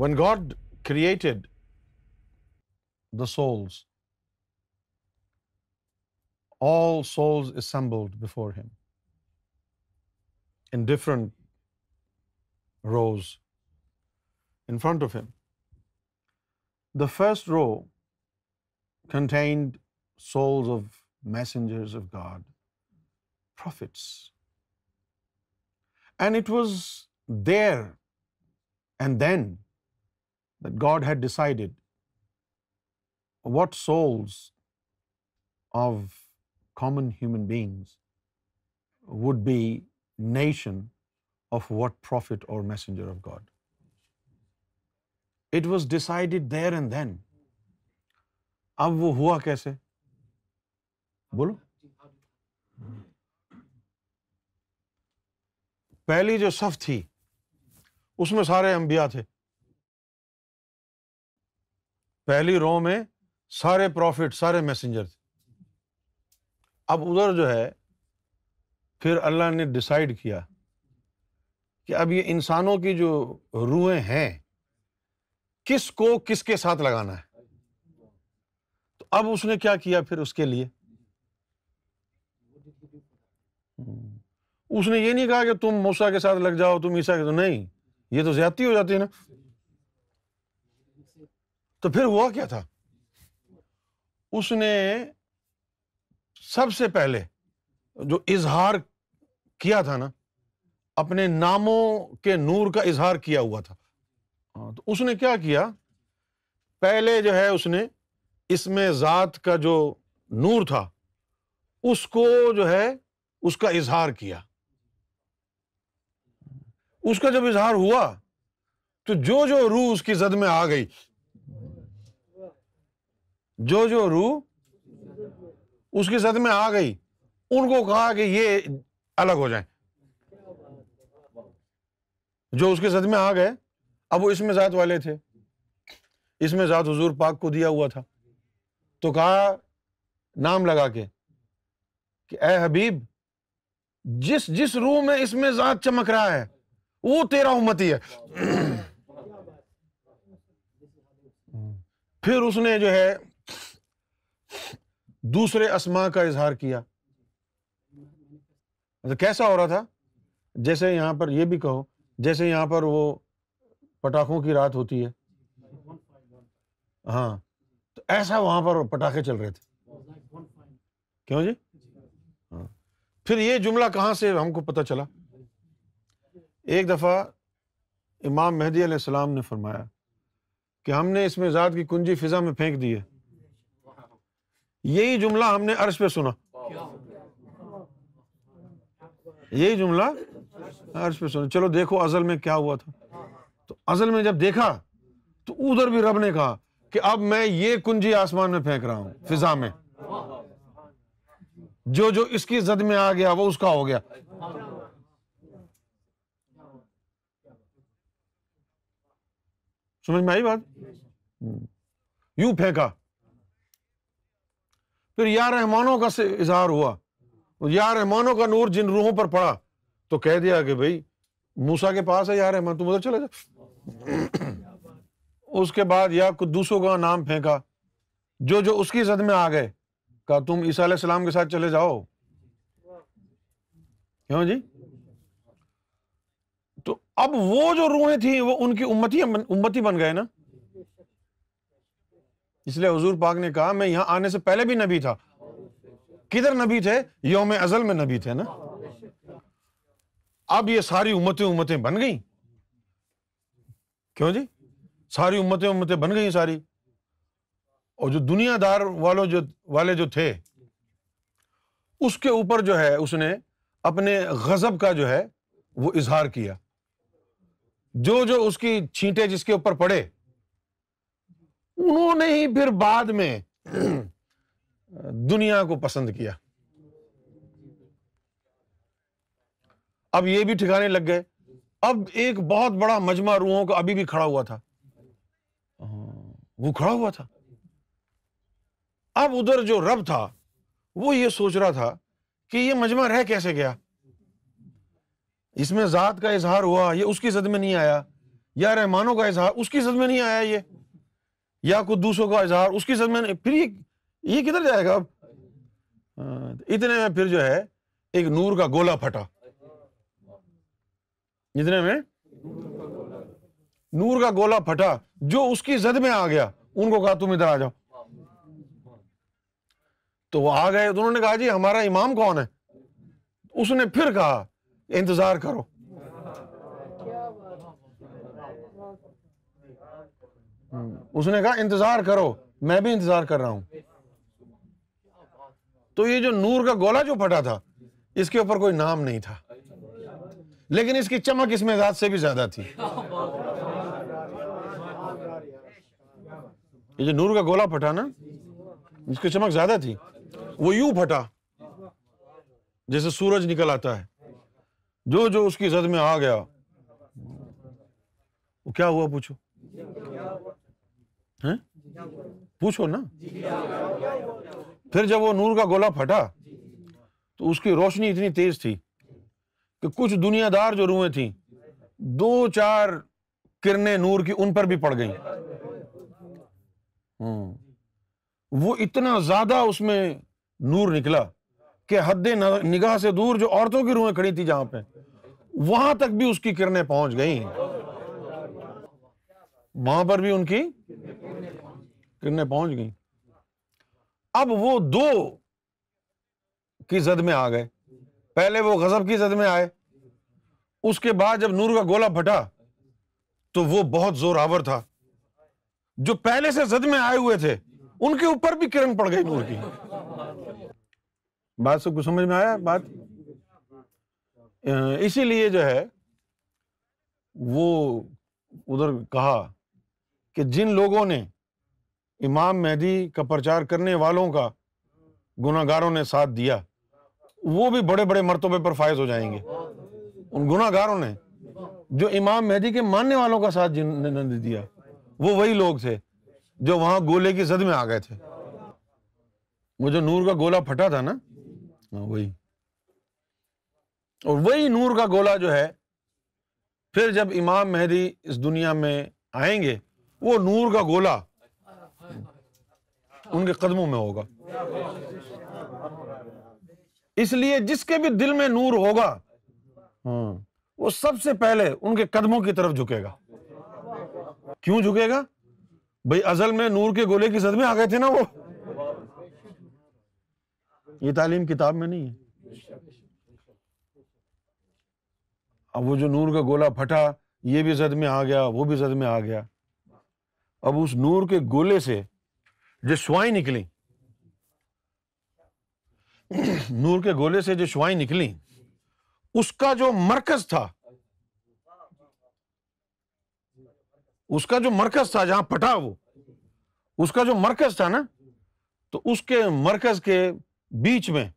When God created the souls, all souls assembled before Him in different rows in front of Him. The first row contained souls of messengers of God, prophets. And it was there and then that God had decided what souls of common human beings would be nation of what prophet or messenger of God. It was decided there and then. अब वो हुआ कैसे बोलो पहली जो सफ थी उसमें सारे अम्बिया थे पहली रो में सारे प्रॉफिट सारे मैसेंजर थे अब उधर जो है फिर अल्लाह ने डिसाइड किया कि अब ये इंसानों की जो रूहें हैं किसको किसके साथ लगाना है तो अब उसने क्या किया फिर उसके लिए उसने ये नहीं कहा कि तुम मूसा के साथ लग जाओ तुम ईसा के तो नहीं ये तो ज्यादा हो जाती है ना तो फिर हुआ क्या था उसने सबसे पहले जो इजहार किया था ना अपने नामों के नूर का इजहार किया हुआ था हाँ, तो उसने क्या किया पहले जो है उसने इसमें ज़ात का जो नूर था उसको जो है उसका इजहार किया उसका जब इजहार हुआ तो जो जो रूह उसकी जद में आ गई जो जो रू उसकी सद में आ गई उनको कहा कि ये अलग हो जाए जो उसके सद में आ गए अब वो इसमें जात वाले थे इसमें जात हजूर पाक को दिया हुआ था तो कहा नाम लगा के कि ए हबीब जिस जिस रूह में इसमें जात चमक रहा है वो तेरा उम्मती है फिर उसने जो है दूसरे असमा का इजहार किया तो कैसा हो रहा था जैसे यहां पर यह भी कहो जैसे यहां पर वो पटाखों की रात होती है हाँ तो ऐसा वहां पर पटाखे चल रहे थे क्यों जी हाँ फिर ये जुमला कहाँ से हमको पता चला एक दफ़ा इमाम मेहदी सलाम ने फरमाया कि हमने इसमें ज़ात की कुंजी फ़िज़ा में फेंक दी है यही जुमला हमने अर्श पे सुना यही जुमला अर्श पे सुना चलो देखो अजल में क्या हुआ था तो अजल में जब देखा तो उधर भी रब ने कहा कि अब मैं ये कुंजी आसमान में फेंक रहा हूं फिजा में जो जो इसकी जद में आ गया वो उसका हो गया समझ में आई बात हम्म। यू फेंका फिर या रहमानों का से इजहार हुआ या रहमानों का नूर जिन रूहों पर पड़ा तो कह दिया कि भाई मूसा के पास है या रहमान तुम उधर चले जा उसके बाद या दूसरों का नाम फेंका जो जो उसकी जद में आ गए कहा तुम ईसा सलाम के साथ चले जाओ क्यों जी तो अब वो जो रूहें थी वो उनकी उम्मती उम्मती बन गए ना इसलिए हजूर पाक ने कहा मैं यहाँ आने से पहले भी नबी था किधर नबी थे योम अजल में नबी थे ना अब ये सारी उम्मतें उम्मतें बन गई क्यों जी सारी उम्मतें उम्मतें बन गई सारी और जो दुनियादार वालों जो वाले जो थे उसके ऊपर जो है उसने अपने गजब का जो है वो इजहार किया जो जो उसकी छींटे जिसके ऊपर पड़े उन्होंने ही फिर बाद में दुनिया को पसंद किया अब ये भी ठिकाने लग गए अब एक बहुत बड़ा मजमा रूहों का अभी भी खड़ा हुआ था वो खड़ा हुआ था अब उधर जो रब था वो ये सोच रहा था कि ये मजमा रह कैसे गया इसमें जात का इजहार हुआ ये उसकी जद में नहीं आया या रहमानों का इजहार उसकी जद में नहीं आया ये या कुछ दूसरों का इजहार उसकी समझ में फिर ये ये किधर जाएगा अब हाँ, तो इतने में फिर जो है एक नूर का गोला फटा इतने में नूर का गोला फटा जो उसकी जद में आ गया उनको कहा तुम इधर आ जाओ तो वो आ गए तो उन्होंने कहा जी हमारा इमाम कौन है उसने फिर कहा इंतजार करो हम्म। उसने कहा इंतजार करो मैं भी इंतजार कर रहा हूं तो ये जो नूर का गोला जो फटा था इसके ऊपर कोई नाम नहीं था लेकिन इसकी चमक इसमें जात से भी ज्यादा थी ये जो नूर का गोला फटा ना इसकी चमक ज्यादा थी वो यूं फटा जैसे सूरज निकल आता है जो जो उसकी जद में आ गया वो क्या हुआ पूछो हैं पूछो ना फिर जब वो नूर का गोला फटा तो उसकी रोशनी इतनी तेज थी कि कुछ दुनियादार जो रूहें थी दो चार किरने नूर की उन पर भी पड़ गई हम्म। वो इतना ज्यादा उसमें नूर निकला कि हद निगाह से दूर जो औरतों की रूहें खड़ी थी जहां पे वहां तक भी उसकी किरणें पहुंच गई वहां पर भी उनकी किरने पहुंच गई अब वो दो की जद में आ गए पहले वो गजब की जद में आए उसके बाद जब नूर का गोला फटा तो वो बहुत जोरावर था जो पहले से जद में आए हुए थे उनके ऊपर भी किरण पड़ गई नूर की बात सबको समझ में आया बात इसीलिए जो है वो उधर कहा कि जिन लोगों ने इमाम मेहदी का प्रचार करने वालों का गुनागारों ने साथ दिया वो भी बड़े बड़े मरतबे पर फायज हो जाएंगे उन गुनागारों ने जो इमाम मेहदी के मानने वालों का साथ जिन्होंने दिया वो वही लोग थे जो वहां गोले की जद में आ गए थे वो जो नूर का गोला फटा था ना हाँ, वही और वही नूर का गोला जो है फिर जब इमाम मेहदी इस दुनिया में आएंगे वो नूर का गोला उनके कदमों में होगा इसलिए जिसके भी दिल में नूर होगा हाँ, वो सबसे पहले उनके कदमों की तरफ झुकेगा क्यों झुकेगा भाई अजल में नूर के गोले की सदमे आ गए थे ना वो ये तालीम किताब में नहीं है अब वो जो नूर का गोला फटा ये भी जद में आ गया वो भी जद में आ गया अब उस नूर के गोले से जो श्वाई निकली नूर के गोले से जो श्वाई निकली उसका जो मरकज था उसका जो मरकज था जहां पटा वो उसका जो मरकज था ना तो उसके मरकज के बीच में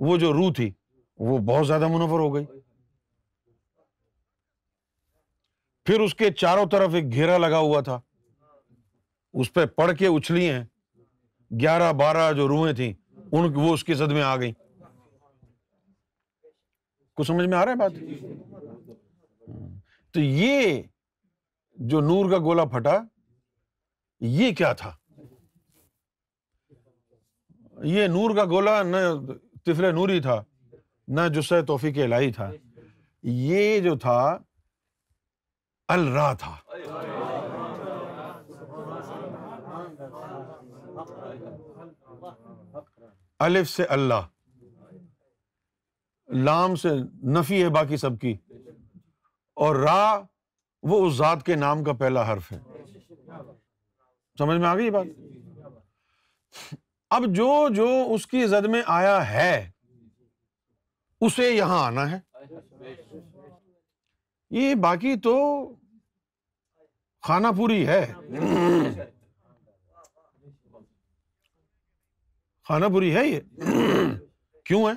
वो जो रू थी वो बहुत ज्यादा मुनफर हो गई फिर उसके चारों तरफ एक घेरा लगा हुआ था उस पर पढ़ के उछली हैं ग्यारह बारह जो रूहें थी उन वो उसकी सद में आ गई कुछ समझ में आ रहा है बात तो ये जो नूर का गोला फटा ये क्या था ये नूर का गोला न तिफल नूरी था न जुस्से तोफी के लाई था ये जो था अलरा था अलिफ से अल्लाह लाम से नफ़ी है बाकी सबकी और रा वो उस ज़ात के नाम का पहला हर्फ है समझ में आ गई बात अब जो जो उसकी जद में आया है उसे यहां आना है ये बाकी तो खाना पूरी है खाना बुरी है ये क्यों है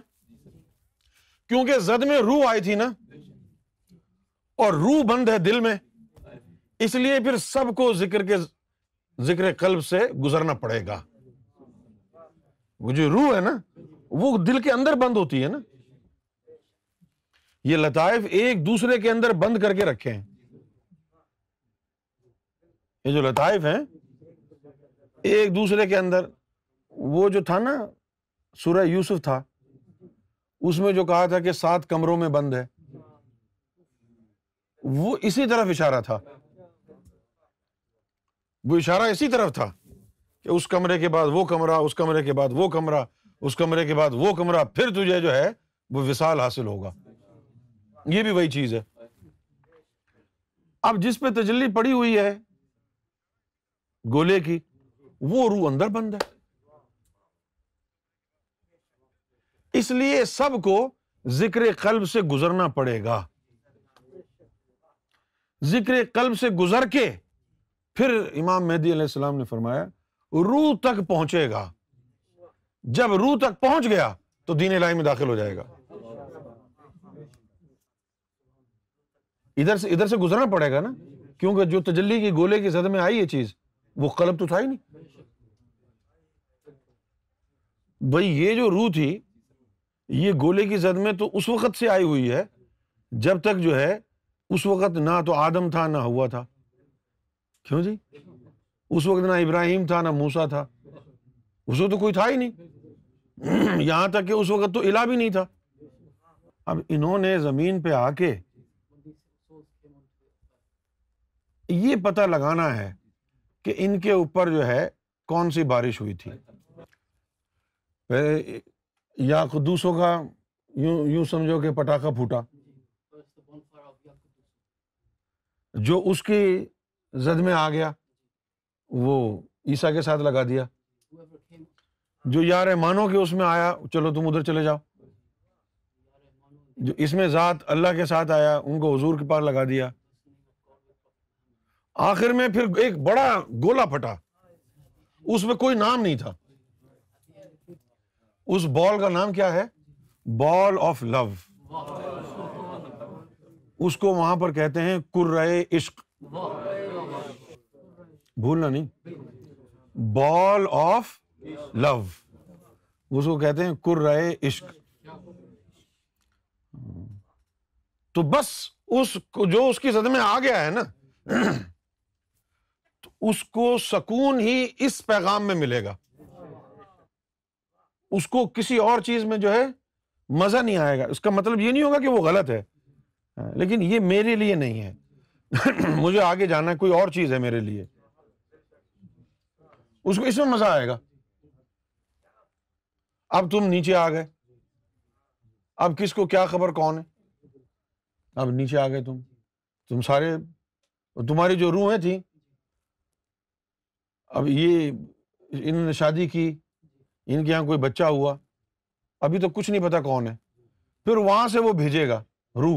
क्योंकि जद में रूह आई थी ना और रूह बंद है दिल में इसलिए फिर सबको जिक्र के जिक्र कल्ब से गुजरना पड़ेगा वो जो रूह है ना वो दिल के अंदर बंद होती है ना ये लताइफ एक दूसरे के अंदर बंद करके रखे हैं ये जो लताइफ है एक दूसरे के अंदर वो जो था ना सूर्य यूसुफ था उसमें जो कहा था कि सात कमरों में बंद है वो इसी तरफ इशारा था वो इशारा इसी तरफ था कि उस कमरे के बाद वो कमरा उस कमरे के बाद वो कमरा उस कमरे के बाद वो कमरा फिर तुझे जो है वो विशाल हासिल होगा ये भी वही चीज है अब जिस पे तजली पड़ी हुई है गोले की वो रूह अंदर बंद है इसलिए सबको जिक्र कल्ब से गुजरना पड़ेगा जिक्र कल्ब से गुजर के फिर इमाम मेहदी अलैहिस्सलाम ने फरमाया रू तक पहुंचेगा जब रू तक पहुंच गया तो दीन इलाही में दाखिल हो जाएगा इधर से इधर से गुजरना पड़ेगा ना क्योंकि जो तजली की गोले की जद में आई ये चीज वो कलब तो था ही नहीं भाई ये जो रू थी ये गोले की जद में तो उस वक़्त से आई हुई है जब तक जो है उस वक़्त ना तो आदम था ना हुआ था क्यों जी उस वक़्त ना इब्राहिम था ना मूसा था उस वक्त तो कोई था ही नहीं यहां तक कि उस वक़्त तो इला भी नहीं था अब इन्होंने ज़मीन पे आके ये पता लगाना है कि इनके ऊपर जो है कौन सी बारिश हुई थी या कुदूसों का यू यूं समझो कि पटाखा फूटा जो उसकी जद में आ गया वो ईसा के साथ लगा दिया जो या मानो के उसमें आया चलो तुम उधर चले जाओ जो इसमें ज़ात अल्लाह के साथ आया उनको हजूर के पास लगा दिया आखिर में फिर एक बड़ा गोला फटा हाँ, उसमें कोई नाम नहीं था उस बॉल का नाम क्या है बॉल ऑफ लव उसको वहां पर कहते हैं कुर्रे इश्क भूलना नहीं बॉल ऑफ लव उसको कहते हैं कुर्रे इश्क तो बस उस जो उसकी जद में आ गया है ना तो उसको सकून ही इस पैगाम में मिलेगा उसको किसी और चीज में जो है मजा नहीं आएगा उसका मतलब ये नहीं होगा कि वो गलत है हाँ, लेकिन ये मेरे लिए नहीं है मुझे आगे जाना कोई और चीज है मेरे लिए उसको इसमें मजा आएगा अब तुम नीचे आ गए अब किसको क्या खबर कौन है अब नीचे आ गए तुम तुम सारे तुम्हारी जो रूहें थी अब ये इन्होंने शादी की इनके यहाँ कोई बच्चा हुआ अभी तो कुछ नहीं पता कौन है फिर वहां से वो भेजेगा रू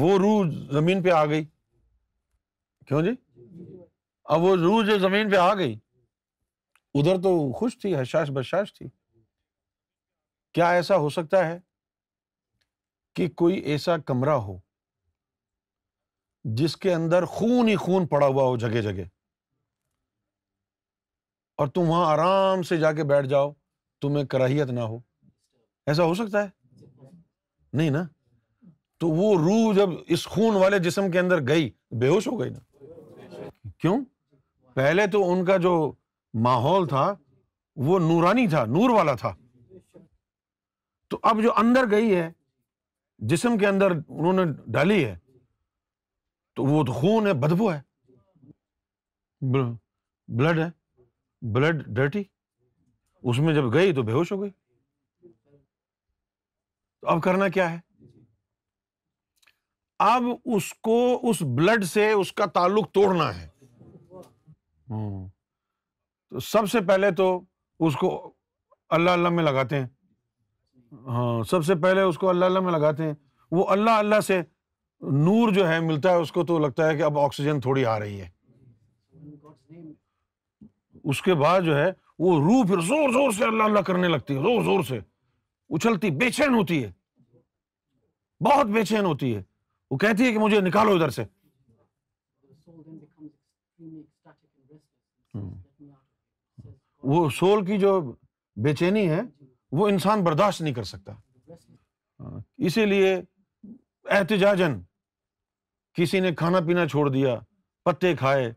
वो रू जमीन पे आ गई क्यों जी अब वो रू जो जमीन पे आ गई उधर तो खुश थी हशाश बशाश थी क्या ऐसा हो सकता है कि कोई ऐसा कमरा हो जिसके अंदर खून ही खून पड़ा हुआ हो जगह जगह और तुम वहां आराम से जाके बैठ जाओ तुम्हें कराहियत ना हो ऐसा हो सकता है नहीं ना तो वो रूह जब इस खून वाले जिसम के अंदर गई बेहोश हो गई ना क्यों पहले तो उनका जो माहौल था वो नूरानी था नूर वाला था तो अब जो अंदर गई है जिसम के अंदर उन्होंने डाली है तो वो तो खून है बदबू है ब्लड है ब्लड डर्टी उसमें जब गई तो बेहोश हो गई तो अब करना क्या है अब उसको उस ब्लड से उसका ताल्लुक तोड़ना है हम्म। तो सबसे पहले तो उसको अल्लाह अल्लाह में लगाते हैं हाँ सबसे पहले उसको अल्लाह अल्लाह में लगाते हैं वो अल्लाह अल्लाह से नूर जो है मिलता है उसको तो लगता है कि अब ऑक्सीजन थोड़ी आ रही है उसके बाद जो है वो रूह फिर जोर जोर से अल्लाह अल्लाह करने लगती है जोर जोर से उछलती बेचैन होती है बहुत बेचैन होती है वो कहती है कि मुझे निकालो इधर से hmm. वो सोल की जो बेचैनी है वो इंसान बर्दाश्त नहीं कर सकता हाँ, इसीलिए एहतजाजन किसी ने खाना पीना छोड़ दिया पत्ते खाए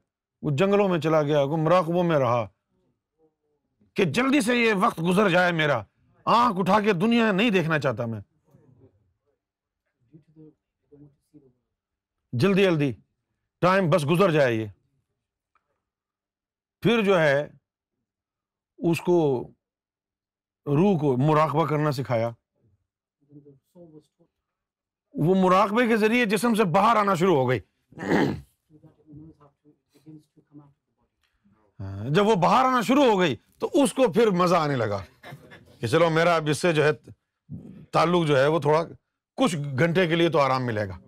वो जंगलों में चला गया वो गुमराकबों में रहा कि जल्दी से ये वक्त गुजर जाए मेरा आंख उठा के दुनिया नहीं देखना चाहता मैं जल्दी जल्दी टाइम बस गुजर जाए ये फिर जो है उसको रूह को मुराकबा करना सिखाया वो मुराकबे के जरिए जिसम से बाहर आना शुरू हो गई जब वो बाहर आना शुरू हो गई तो उसको फिर मजा आने लगा कि चलो मेरा अब इससे जो है ताल्लुक जो है वो थोड़ा कुछ घंटे के लिए तो आराम मिलेगा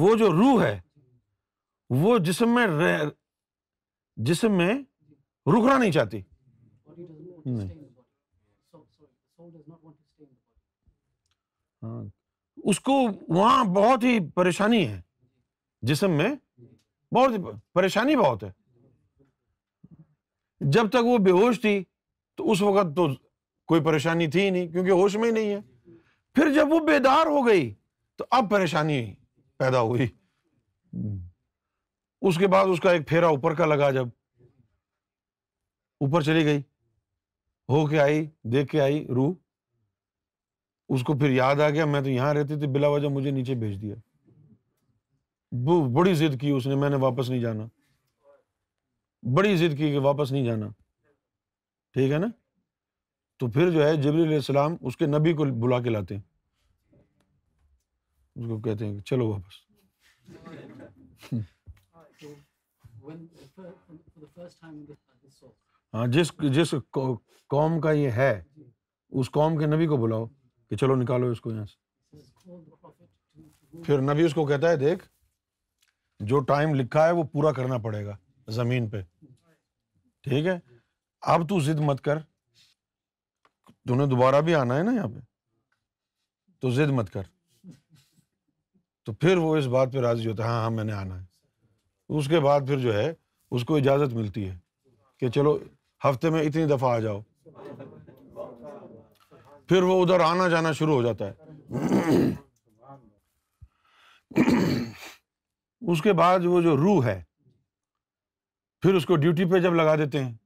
वो जो रूह है वो जिसम में जिसम में रुकना नहीं चाहती हाँ, उसको वहां बहुत ही परेशानी है जिसम में बहुत ही परेशानी बहुत है जब तक वो बेहोश थी तो उस वक़्त तो कोई परेशानी थी ही नहीं क्योंकि होश में ही नहीं है फिर जब वो बेदार हो गई तो अब परेशानी पैदा हुई उसके बाद उसका एक फेरा ऊपर का लगा जब ऊपर चली गई हो के आई देख के आई रूह उसको फिर याद आ गया मैं तो यहां रहती थी बिला मुझे नीचे भेज दिया बड़ी जिद की उसने मैंने वापस नहीं जाना बड़ी जिद की कि वापस नहीं जाना ठीक है ना तो फिर जो है जबरीसलाम उसके नबी को बुला के लाते हैं उसको कहते हैं चलो वापस हाँ जिस जिस कौम का ये है उस कौम के नबी को बुलाओ कि चलो निकालो इसको यहाँ से फिर नबी उसको कहता है देख जो टाइम लिखा है वो पूरा करना पड़ेगा जमीन पे ठीक है अब तू जिद मत कर तूने दोबारा भी आना है ना यहाँ पे तो जिद मत कर तो फिर वो इस बात पे राजी होता है हाँ हाँ मैंने आना है उसके बाद फिर जो है उसको इजाज़त मिलती है कि चलो हफ्ते में इतनी दफ़ा आ जाओ फिर वो उधर आना जाना शुरू हो जाता है उसके बाद वो जो रूह है फिर उसको ड्यूटी पे जब लगा देते हैं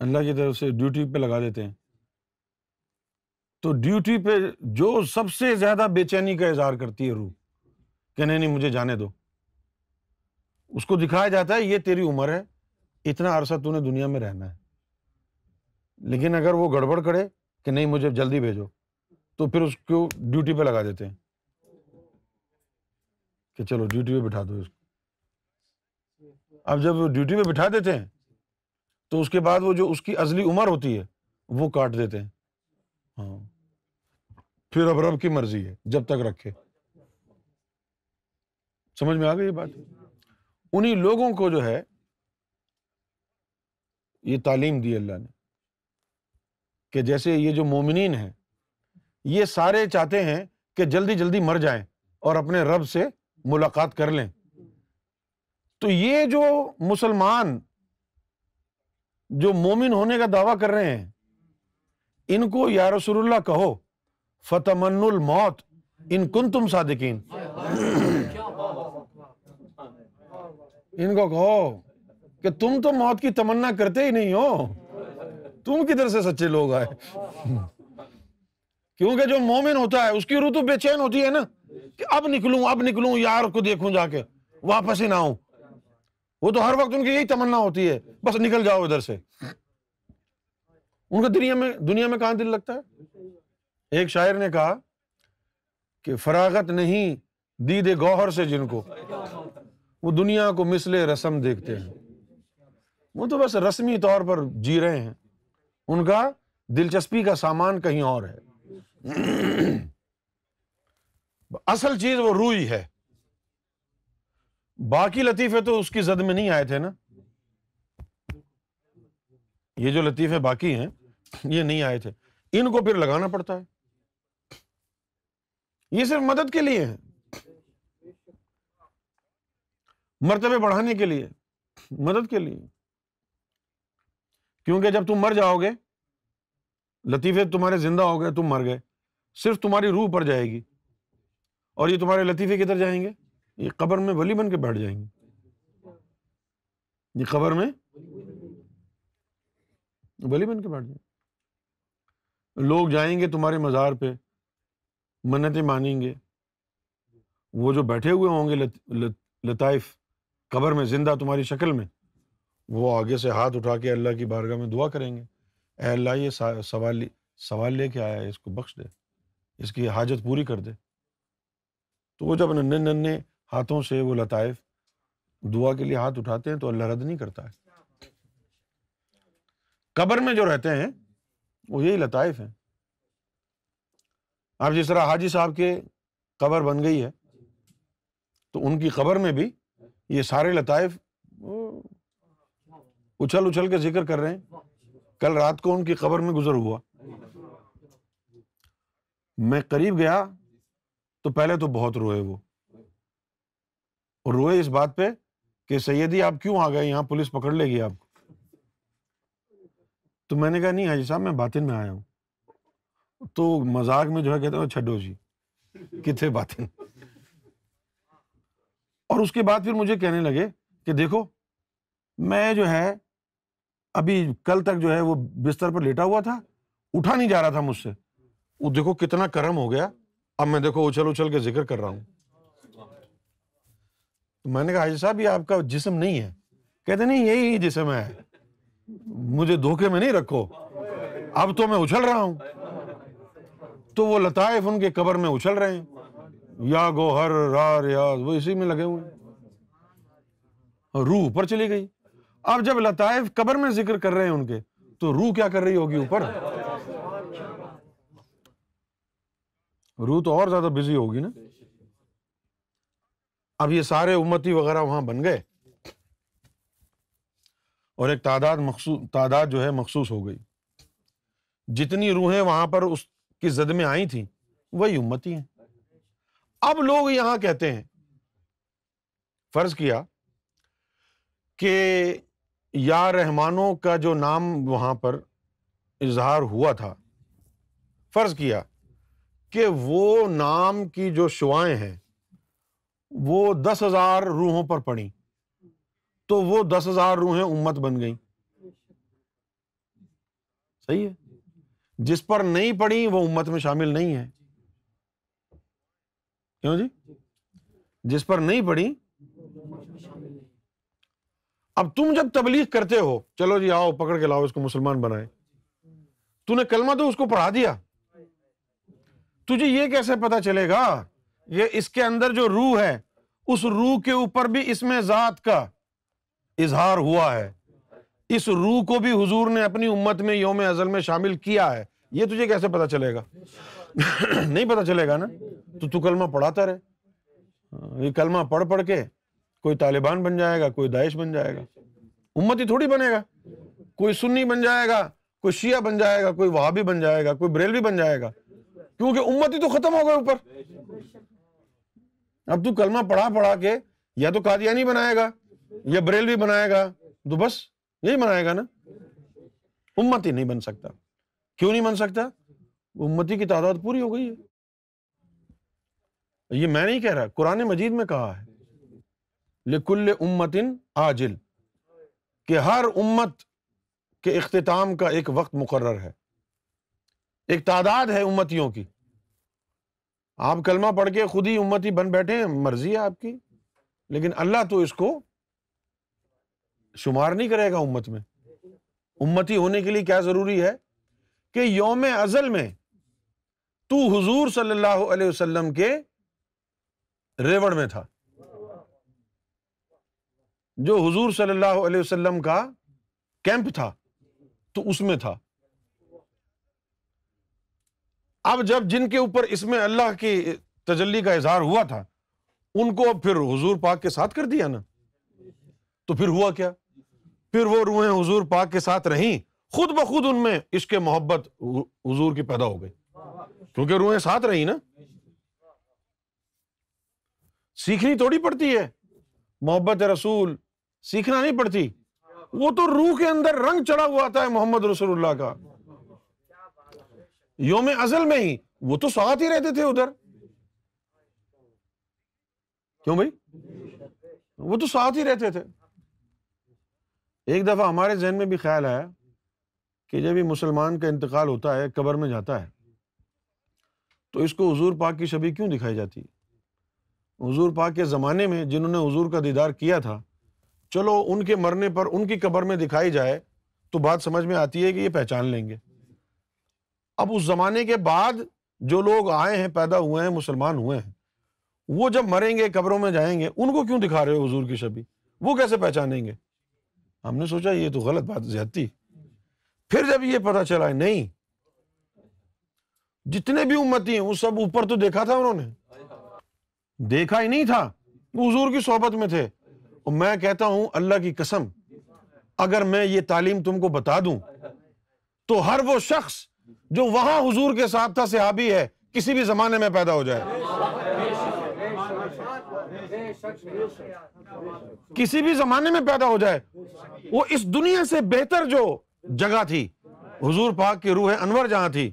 अल्लाह की तरफ से ड्यूटी पे लगा देते हैं तो ड्यूटी पे जो सबसे ज़्यादा बेचैनी का इजहार करती है रूह कि नहीं नहीं मुझे जाने दो उसको दिखाया जाता है ये तेरी उम्र है इतना अरसा तूने दुनिया में रहना है लेकिन अगर वो गड़बड़ करे कि नहीं मुझे जल्दी भेजो तो फिर उसको ड्यूटी पे लगा देते हैं कि चलो ड्यूटी पे बिठा दो इसको अब जब ड्यूटी में बिठा देते हैं तो उसके बाद वो जो उसकी अजली उम्र होती है वो काट देते हैं हाँ फिर अब रब की मर्जी है जब तक रखे समझ में आ गई बात उन्हीं लोगों को जो है ये तालीम दी अल्लाह ने कि जैसे ये जो मोमिन है ये सारे चाहते हैं कि जल्दी जल्दी मर जाएं और अपने रब से मुलाकात कर लें तो ये जो मुसलमान जो मोमिन होने का दावा कर रहे हैं इनको या रसूलुल्लाह कहो फतमनुल मौत इन कुन तुम सादिकीन इनको कहो कि तुम तो मौत की तमन्ना करते ही नहीं हो तुम किधर से सच्चे लोग आए क्योंकि जो मोमिन होता है उसकी रूह तो बेचैन होती है ना कि अब निकलूं अब निकलूं यार को देखूं जाके वापस ही ना आऊं वो तो हर वक्त उनकी यही तमन्ना होती है बस निकल जाओ इधर से उनका दुनिया में दुनिया में कहाँ दिल लगता है एक शायर ने कहा कि फरागत नहीं दीदे गौहर से जिनको वो दुनिया को मिसले रसम देखते हैं वो तो बस रस्मी तौर पर जी रहे हैं उनका दिलचस्पी का सामान कहीं और है असल चीज वो रूई है बाकी लतीफे तो उसकी जद में नहीं आए थे ना ये जो लतीफे बाकी हैं ये नहीं आए थे इनको फिर लगाना पड़ता है ये सिर्फ मदद के लिए है मर्तबे बढ़ाने के लिए मदद के लिए क्योंकि जब तुम मर जाओगे लतीफे तुम्हारे जिंदा हो गए तुम मर गए सिर्फ तुम्हारी रूह पर जाएगी और ये तुम्हारे लतीफे किधर जाएंगे ये कब्र में वली बन के बैठ जाएंगे ये कब्र में वली बन के बैठ जाएंगे लोग जाएंगे तुम्हारे मज़ार पे मन्नतें मानेंगे वो जो बैठे हुए होंगे लत, लत, लताइफ कब्र में ज़िंदा तुम्हारी शक्ल में वो आगे से हाथ उठा के अल्लाह की बारगाह में दुआ करेंगे अल्लाह ये सवाल सवाल लेके आया है इसको बख्श दे इसकी हाजत पूरी कर दे तो वो जब नन्हे नन्हे हाथों से वो लताइफ दुआ के लिए हाथ उठाते हैं तो अल्लाह रद्द नहीं करता है कबर में जो रहते हैं वो यही लताइफ है अब जिस तरह हाजी साहब के कबर बन गई है तो उनकी कबर में भी ये सारे लताइफ उछल उछल के जिक्र कर रहे हैं कल रात को उनकी कब्र में गुजर हुआ मैं करीब गया तो पहले तो बहुत रोए वो और रोए इस बात पे कि सैयदी आप क्यों आ गए यहाँ पुलिस पकड़ लेगी आपको तो मैंने कहा नहीं हाजी साहब मैं बातिन में आया हूँ तो मजाक में जो है कहते हैं छड्डो जी किथे बातिन और उसके बाद फिर मुझे कहने लगे कि देखो मैं जो है अभी कल तक जो है वो बिस्तर पर लेटा हुआ था उठा नहीं जा रहा था मुझसे वो देखो कितना कर्म हो गया अब मैं देखो उछल उछल के जिक्र कर रहा हूं मैंने कहा हाजी साहब ये आपका जिसम नहीं है कहते नहीं यही जिसम है मुझे धोखे में नहीं रखो अब तो मैं उछल रहा हूं तो वो लताइफ उनके कबर में उछल रहे हैं या गोहर रार या वो इसी में लगे हुए हैं रूह ऊपर चली गई अब जब लताइफ कबर में जिक्र कर रहे हैं उनके तो रूह क्या कर रही होगी ऊपर रूह तो और ज्यादा बिजी होगी ना अब ये सारे उम्मती वगैरह वहां बन गए और एक तादाद मखसूस तादाद जो है मखसूस हो गई जितनी रूहें वहां पर उसकी जद में आई थी वही उम्मती हैं अब लोग यहां कहते हैं फर्ज किया कि या रहमानों का जो नाम वहां पर इजहार हुआ था फर्ज किया कि वो नाम की जो शुआएं हैं वो दस हजार रूहों पर पड़ी तो वो दस हजार रूहें उम्मत बन गई सही है जिस पर नहीं पड़ी वो उम्मत में शामिल नहीं है क्यों जी जिस पर नहीं पड़ी अब तुम जब तबलीग करते हो चलो जी आओ पकड़ के लाओ इसको मुसलमान बनाए तूने कलमा तो उसको पढ़ा दिया तुझे ये कैसे पता चलेगा ये इसके अंदर जो रूह है उस रूह के ऊपर भी इसमें ज़ात का इजहार हुआ है इस रूह को भी हुजूर ने अपनी उम्मत में योम अजल में शामिल किया है ये तुझे कैसे पता चलेगा नहीं पता चलेगा ना तो तू कलमा पढ़ाता रहे हाँ, ये कलमा पढ़ पढ़ के कोई तालिबान बन जाएगा कोई दाइश बन जाएगा उम्मत ही थोड़ी बनेगा कोई सुन्नी बन जाएगा कोई शिया बन जाएगा कोई वहाबी बन जाएगा कोई बरेलवी बन जाएगा क्योंकि उम्मत ही तो खत्म हो गए ऊपर अब तू कलमा पढ़ा पढ़ा के या तो कादियानी बनाएगा या भी बनाएगा तो बस यही बनाएगा ना उम्मत ही नहीं बन सकता क्यों नहीं बन सकता उम्मती की तादाद पूरी हो गई है ये मैं नहीं कह रहा कुरान मजीद में कहा है लिकुल्ल उम्मतिन आजिल कि हर उम्मत के अख्ताम का एक वक्त मुकर है एक तादाद है उम्मतियों की आप कलमा पढ़ के खुद ही उम्मती बन बैठे हैं मर्जी है आपकी लेकिन अल्लाह तो इसको शुमार नहीं करेगा उम्मत में उम्मती होने के लिए क्या ज़रूरी है कि योम अजल में तू हुजूर सल्लल्लाहु अलैहि वसल्लम के रेवड़ में था जो हुजूर सल्लल्लाहु अलैहि वसल्लम का कैंप था तो उसमें था अब जब जिनके ऊपर इसमें अल्लाह की तजली का इजहार हुआ था उनको अब फिर हुजूर पाक के साथ कर दिया ना तो फिर हुआ क्या फिर वो रूहें हुजूर पाक के साथ रहीं खुद ब खुद उनमें इश्क मोहब्बत हुजूर की पैदा हो गई क्योंकि रूहें साथ रही ना सीखनी थोड़ी पड़ती है मोहब्बत रसूल सीखना नहीं पड़ती वो तो रूह के अंदर रंग चढ़ा हुआ था मोहम्मद रसूलुल्लाह का योम अजल में ही वो तो सौगात ही रहते थे उधर क्यों भाई वो तो साथ ही रहते थे एक दफ़ा हमारे जहन में भी ख्याल आया कि जब ये मुसलमान का इंतकाल होता है कबर में जाता है तो इसको हजूर पाक की छवि क्यों दिखाई जाती है हजूर पाक के ज़माने में जिन्होंने हजूर का दीदार किया था चलो उनके मरने पर उनकी कबर में दिखाई जाए तो बात समझ में आती है कि ये पहचान लेंगे अब उस ज़माने के बाद जो लोग आए हैं पैदा हुए हैं मुसलमान हुए हैं वो जब मरेंगे कब्रों में जाएंगे उनको क्यों दिखा रहे हो हजूर की छवि वो कैसे पहचानेंगे हमने सोचा ये तो गलत बात ज्यादती फिर जब ये पता चला नहीं जितने भी उम्मती हैं वो सब ऊपर तो देखा था उन्होंने देखा ही नहीं था हजूर की सोहबत में थे और मैं कहता हूं अल्लाह की कसम अगर मैं ये तालीम तुमको बता दूं तो हर वो शख्स जो वहां हुजूर के साथ था आबी है किसी भी जमाने में पैदा हो जाए किसी भी जमाने में पैदा हो जाए वो इस दुनिया से बेहतर जो जगह थी हुजूर पाक की रूह है अनवर जहां थी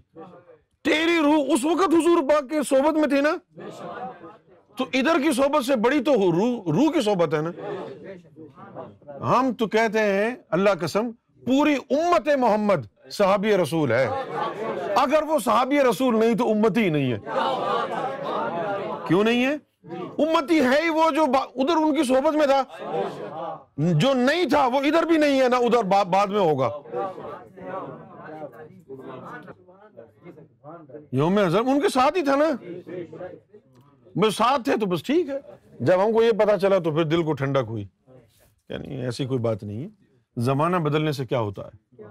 तेरी रूह उस वक्त हुजूर पाक के सोबत में थी ना तो इधर की सोबत से बड़ी तो रू रूह की सोबत है ना हम तो कहते हैं अल्लाह कसम पूरी उम्मत मोहम्मद सहाबी रसूल है अगर वो सहाबी रसूल नहीं तो उम्मती ही नहीं है क्यों नहीं है उम्मती है ही वो जो उधर उनकी सोहबत में था जो नहीं था वो इधर भी नहीं है ना उधर बा, बाद में होगा योम अजहर उनके साथ ही था ना बस साथ थे तो बस ठीक है जब हमको ये पता चला तो फिर दिल को ठंडक हुई यानी ऐसी कोई बात नहीं है जमाना बदलने से क्या होता है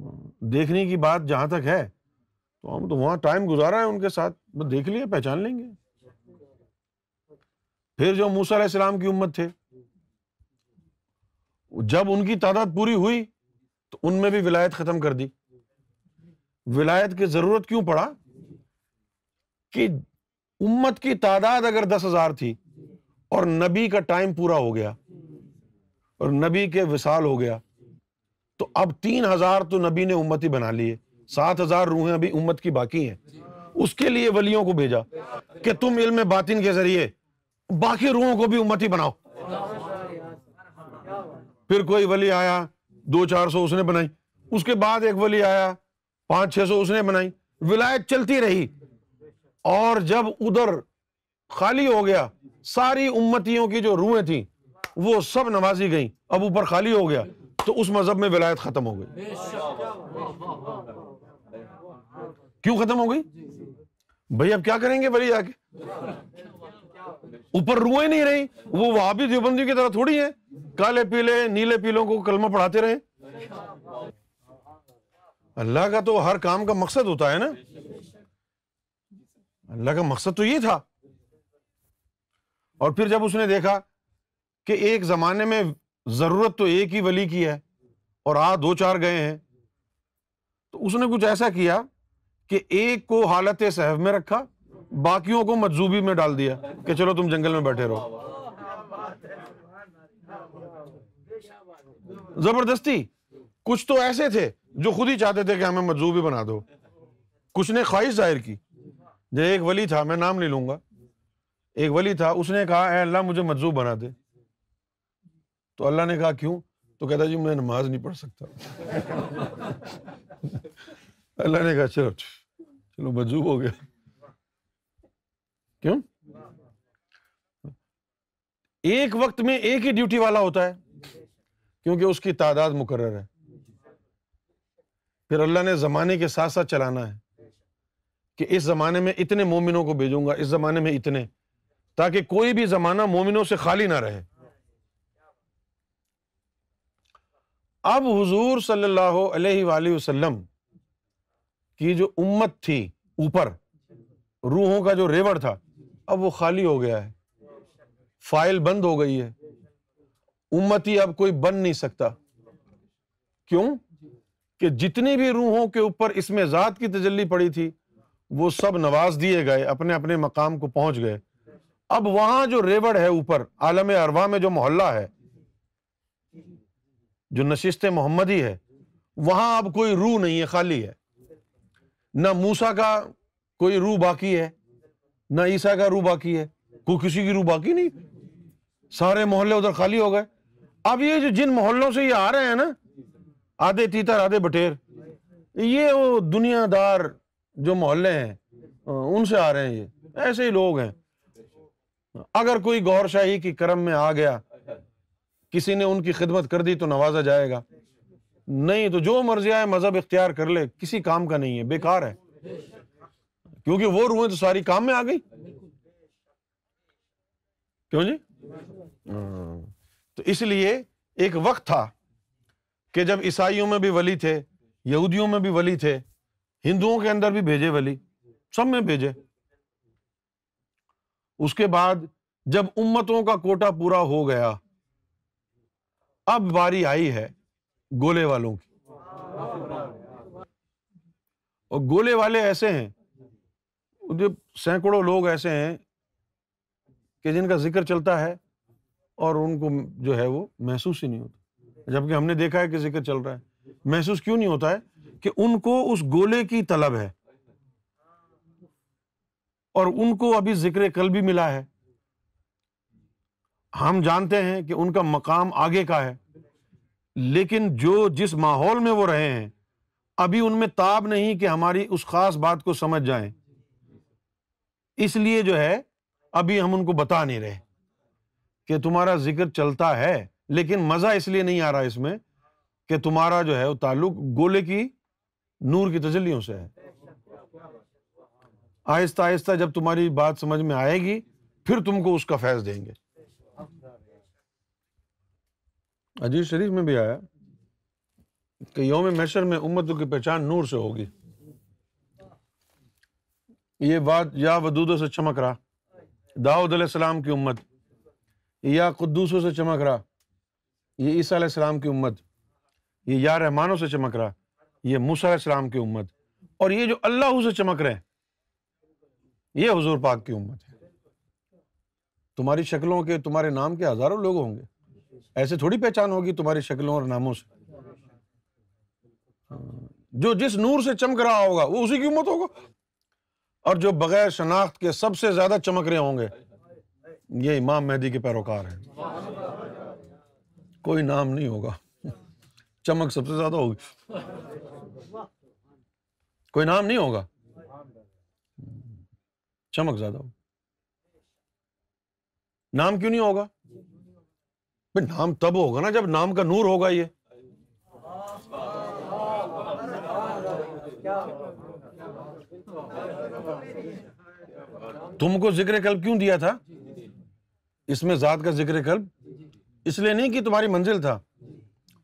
देखने की बात जहां तक है तो हम तो वहां टाइम गुजारा है उनके साथ बस देख लिए पहचान लेंगे फिर जो मूसा सलाम की उम्मत थे जब उनकी तादाद पूरी हुई तो उनमें भी विलायत खत्म कर दी विलायत की जरूरत क्यों पड़ा कि उम्मत की तादाद अगर दस हजार थी और नबी का टाइम पूरा हो गया और नबी के विशाल हो गया तो अब तीन हजार तो नबी ने उम्मती बना लिए सात हजार रूहें अभी उम्मत की बाकी हैं उसके लिए वलियों को भेजा कि तुम इल्म बातिन के जरिए बाकी रूहों को भी उम्मती बनाओ फिर कोई वली आया दो चार सौ उसने बनाई उसके बाद एक वली आया पांच छह सौ उसने बनाई विलायत चलती रही और जब उधर खाली हो गया सारी उम्मतियों की जो रूहें थी वो सब नवाजी गई अब ऊपर खाली हो गया तो उस मजहब में विलायत खत्म हो गई क्यों खत्म हो गई भाई अब क्या करेंगे बड़ी जाके ऊपर रुआ नहीं रही वो वहां भी देवबंदी की तरह थोड़ी है काले पीले नीले पीलों को कलमा पढ़ाते रहे अल्लाह का तो हर काम का मकसद होता है ना अल्लाह का मकसद तो ये था और फिर जब उसने देखा कि एक जमाने में ज़रूरत तो एक ही वली की है और आ हाँ, दो चार गए हैं तो उसने कुछ ऐसा किया कि एक को हालत सहव में रखा बाकियों को मजजूबी में डाल दिया कि चलो तुम जंगल में बैठे रहो जबरदस्ती कुछ तो ऐसे थे जो खुद ही चाहते थे कि हमें मजजूबी बना दो कुछ ने ख्वाहिश जाहिर की जो एक वली था मैं नाम ले लूंगा एक वली था उसने कहा अल्लाह मुझे मजजूब बना दे तो अल्लाह ने कहा क्यों तो कहता जी मैं नमाज नहीं पढ़ सकता अल्लाह ने कहा चलो चलो मजूब हो गया क्यों एक वक्त में एक ही ड्यूटी वाला होता है क्योंकि उसकी तादाद मुकर है फिर अल्लाह ने ज़माने के साथ साथ चलाना है कि इस ज़माने में इतने मोमिनों को भेजूंगा इस ज़माने में इतने ताकि कोई भी ज़माना मोमिनों से खाली ना रहे अब हुजूर सल्लल्लाहु अलैहि वसल्लम की जो उम्मत थी ऊपर रूहों का जो रेवड़ था अब वो खाली हो गया है फाइल बंद हो गई है उम्मत ही अब कोई बन नहीं सकता क्यों कि जितनी भी रूहों के ऊपर इसमें ज़ात की तजल्ली पड़ी थी वो सब नवाज दिए गए अपने अपने मकाम को पहुंच गए अब वहां जो रेवड़ है ऊपर आलम अरवा में जो मोहल्ला है जो नशिस्त मोहम्मदी है वहां अब कोई रूह नहीं है खाली है ना मूसा का कोई रूह बाकी है ना ईसा का रूह बाकी है कोई किसी की रूह बाकी नहीं सारे मोहल्ले उधर खाली हो गए अब ये जो जिन मोहल्लों से ये आ रहे हैं ना आधे तीतर आधे बटेर ये वो दुनियादार जो मोहल्ले हैं उनसे आ रहे हैं ये ऐसे ही लोग हैं अगर कोई गौरशाही की करम में आ गया किसी ने उनकी खिदमत कर दी तो नवाजा जाएगा नहीं तो जो मर्जी आए मजहब इख्तियार कर ले किसी काम का नहीं है बेकार है क्योंकि वो रूहें तो सारी काम में आ गई क्यों जी हाँ। तो इसलिए एक वक्त था कि जब ईसाइयों में भी वली थे यहूदियों में भी वली थे हिंदुओं के अंदर भी भेजे वली सब में भेजे उसके बाद जब उम्मतों का कोटा पूरा हो गया अब बारी आई है गोले वालों की और गोले वाले ऐसे हैं जो सैकड़ों लोग ऐसे हैं कि जिनका जिक्र चलता है और उनको जो है वो महसूस ही नहीं होता जबकि हमने देखा है कि जिक्र चल रहा है महसूस क्यों नहीं होता है कि उनको उस गोले की तलब है और उनको अभी जिक्र कल भी मिला है हम जानते हैं कि उनका मकाम आगे का है लेकिन जो जिस माहौल में वो रहे हैं अभी उनमें ताब नहीं कि हमारी उस खास बात को समझ जाए इसलिए जो है अभी हम उनको बता नहीं रहे कि तुम्हारा जिक्र चलता है लेकिन मज़ा इसलिए नहीं आ रहा इसमें कि तुम्हारा जो है वो ताल्लुक गोले की नूर की तजलियों से है आहिस्ता आहिस्ता जब तुम्हारी बात समझ में आएगी फिर तुमको उसका फैज़ देंगे अजीज शरीफ में भी आया कि योम मशर में उम्मतों की पहचान नूर से होगी ये बात या वदूदों से चमक रहा दाऊद सलाम की उम्मत या कुद्दूसों से चमक रहा ये ईसा सलाम की उम्मत ये या रहमानों से चमक रहा ये मूसा सलाम की उम्मत और ये जो अल्लाह से चमक रहे हैं ये हजूर पाक की उम्मत है तुम्हारी शक्लों के तुम्हारे नाम के हज़ारों लोग होंगे ऐसे थोड़ी पहचान होगी तुम्हारी शक्लों और नामों से हाँ, जो जिस नूर से चमक रहा होगा वो उसी की उम्मत होगा और जो बगैर शनाख्त के सबसे ज्यादा चमक रहे होंगे ये इमाम मेहदी के पैरोकार हैं कोई नाम नहीं होगा चमक सबसे ज्यादा होगी कोई नाम नहीं होगा चमक ज्यादा होगी नाम क्यों नहीं होगा नाम तब होगा ना जब नाम का नूर होगा ये तुमको जिक्र कल्ब क्यों दिया था इसमें जात का जिक्र कल्ब इसलिए नहीं कि तुम्हारी मंजिल था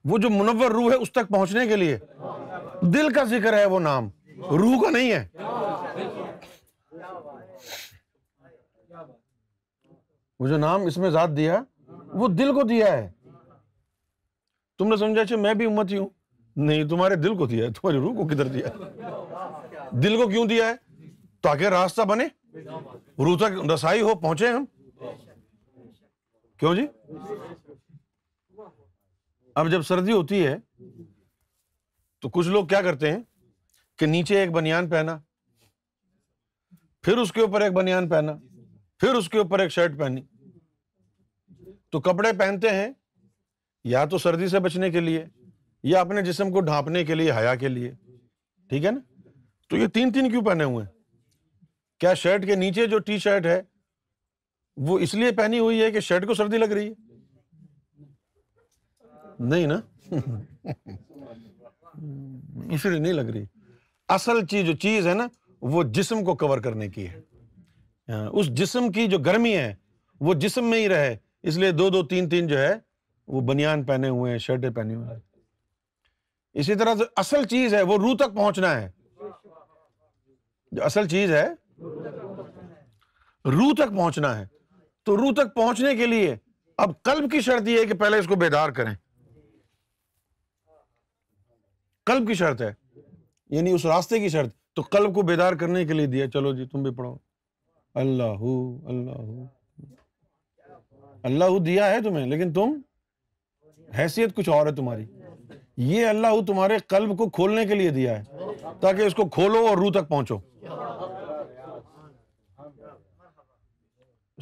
वो जो मुनवर रूह है उस तक पहुंचने के लिए दिल का जिक्र है वो नाम रूह का नहीं है वो जो नाम इसमें जात दिया वो दिल को दिया है तुमने समझा चाहिए अच्छा, मैं भी ही हूं नहीं तुम्हारे दिल को दिया है तुम्हारी रूह को किधर दिया है दिल को क्यों दिया है ताकि रास्ता बने रूह तक रसाई हो पहुंचे हम क्यों जी अब जब सर्दी होती है तो कुछ लोग क्या करते हैं कि नीचे एक बनियान पहना फिर उसके ऊपर एक बनियान पहना फिर उसके ऊपर एक शर्ट पहनी तो कपड़े पहनते हैं या तो सर्दी से बचने के लिए या अपने जिसम को ढांपने के लिए हया के लिए ठीक है ना तो ये तीन तीन क्यों पहने हुए क्या शर्ट के नीचे जो टी शर्ट है वो इसलिए पहनी हुई है कि शर्ट को सर्दी लग रही है नहीं ना इसलिए नहीं लग रही असल चीज जो चीज है ना वो जिस्म को कवर करने की है हाँ, उस जिस्म की जो गर्मी है वो जिस्म में ही रहे इसलिए दो दो तीन तीन जो है वो बनियान पहने हुए हैं शर्टें पहनी हुई हैं इसी तरह जो असल चीज है वो रूह तक पहुंचना है जो असल चीज है रू तक पहुंचना है तो रू तक पहुंचने के लिए अब कल्ब की शर्त यह है कि पहले इसको बेदार करें कल्ब की शर्त है यानी उस रास्ते की शर्त तो कल्ब को बेदार करने के लिए दिया चलो जी तुम भी पढ़ो अल्लाह अल्लाह अल्लाह दिया है तुम्हें लेकिन तुम हैसियत कुछ और है तुम्हारी ये अल्लाह तुम्हारे कल्ब को खोलने के लिए दिया है ताकि इसको खोलो और रूह तक पहुंचो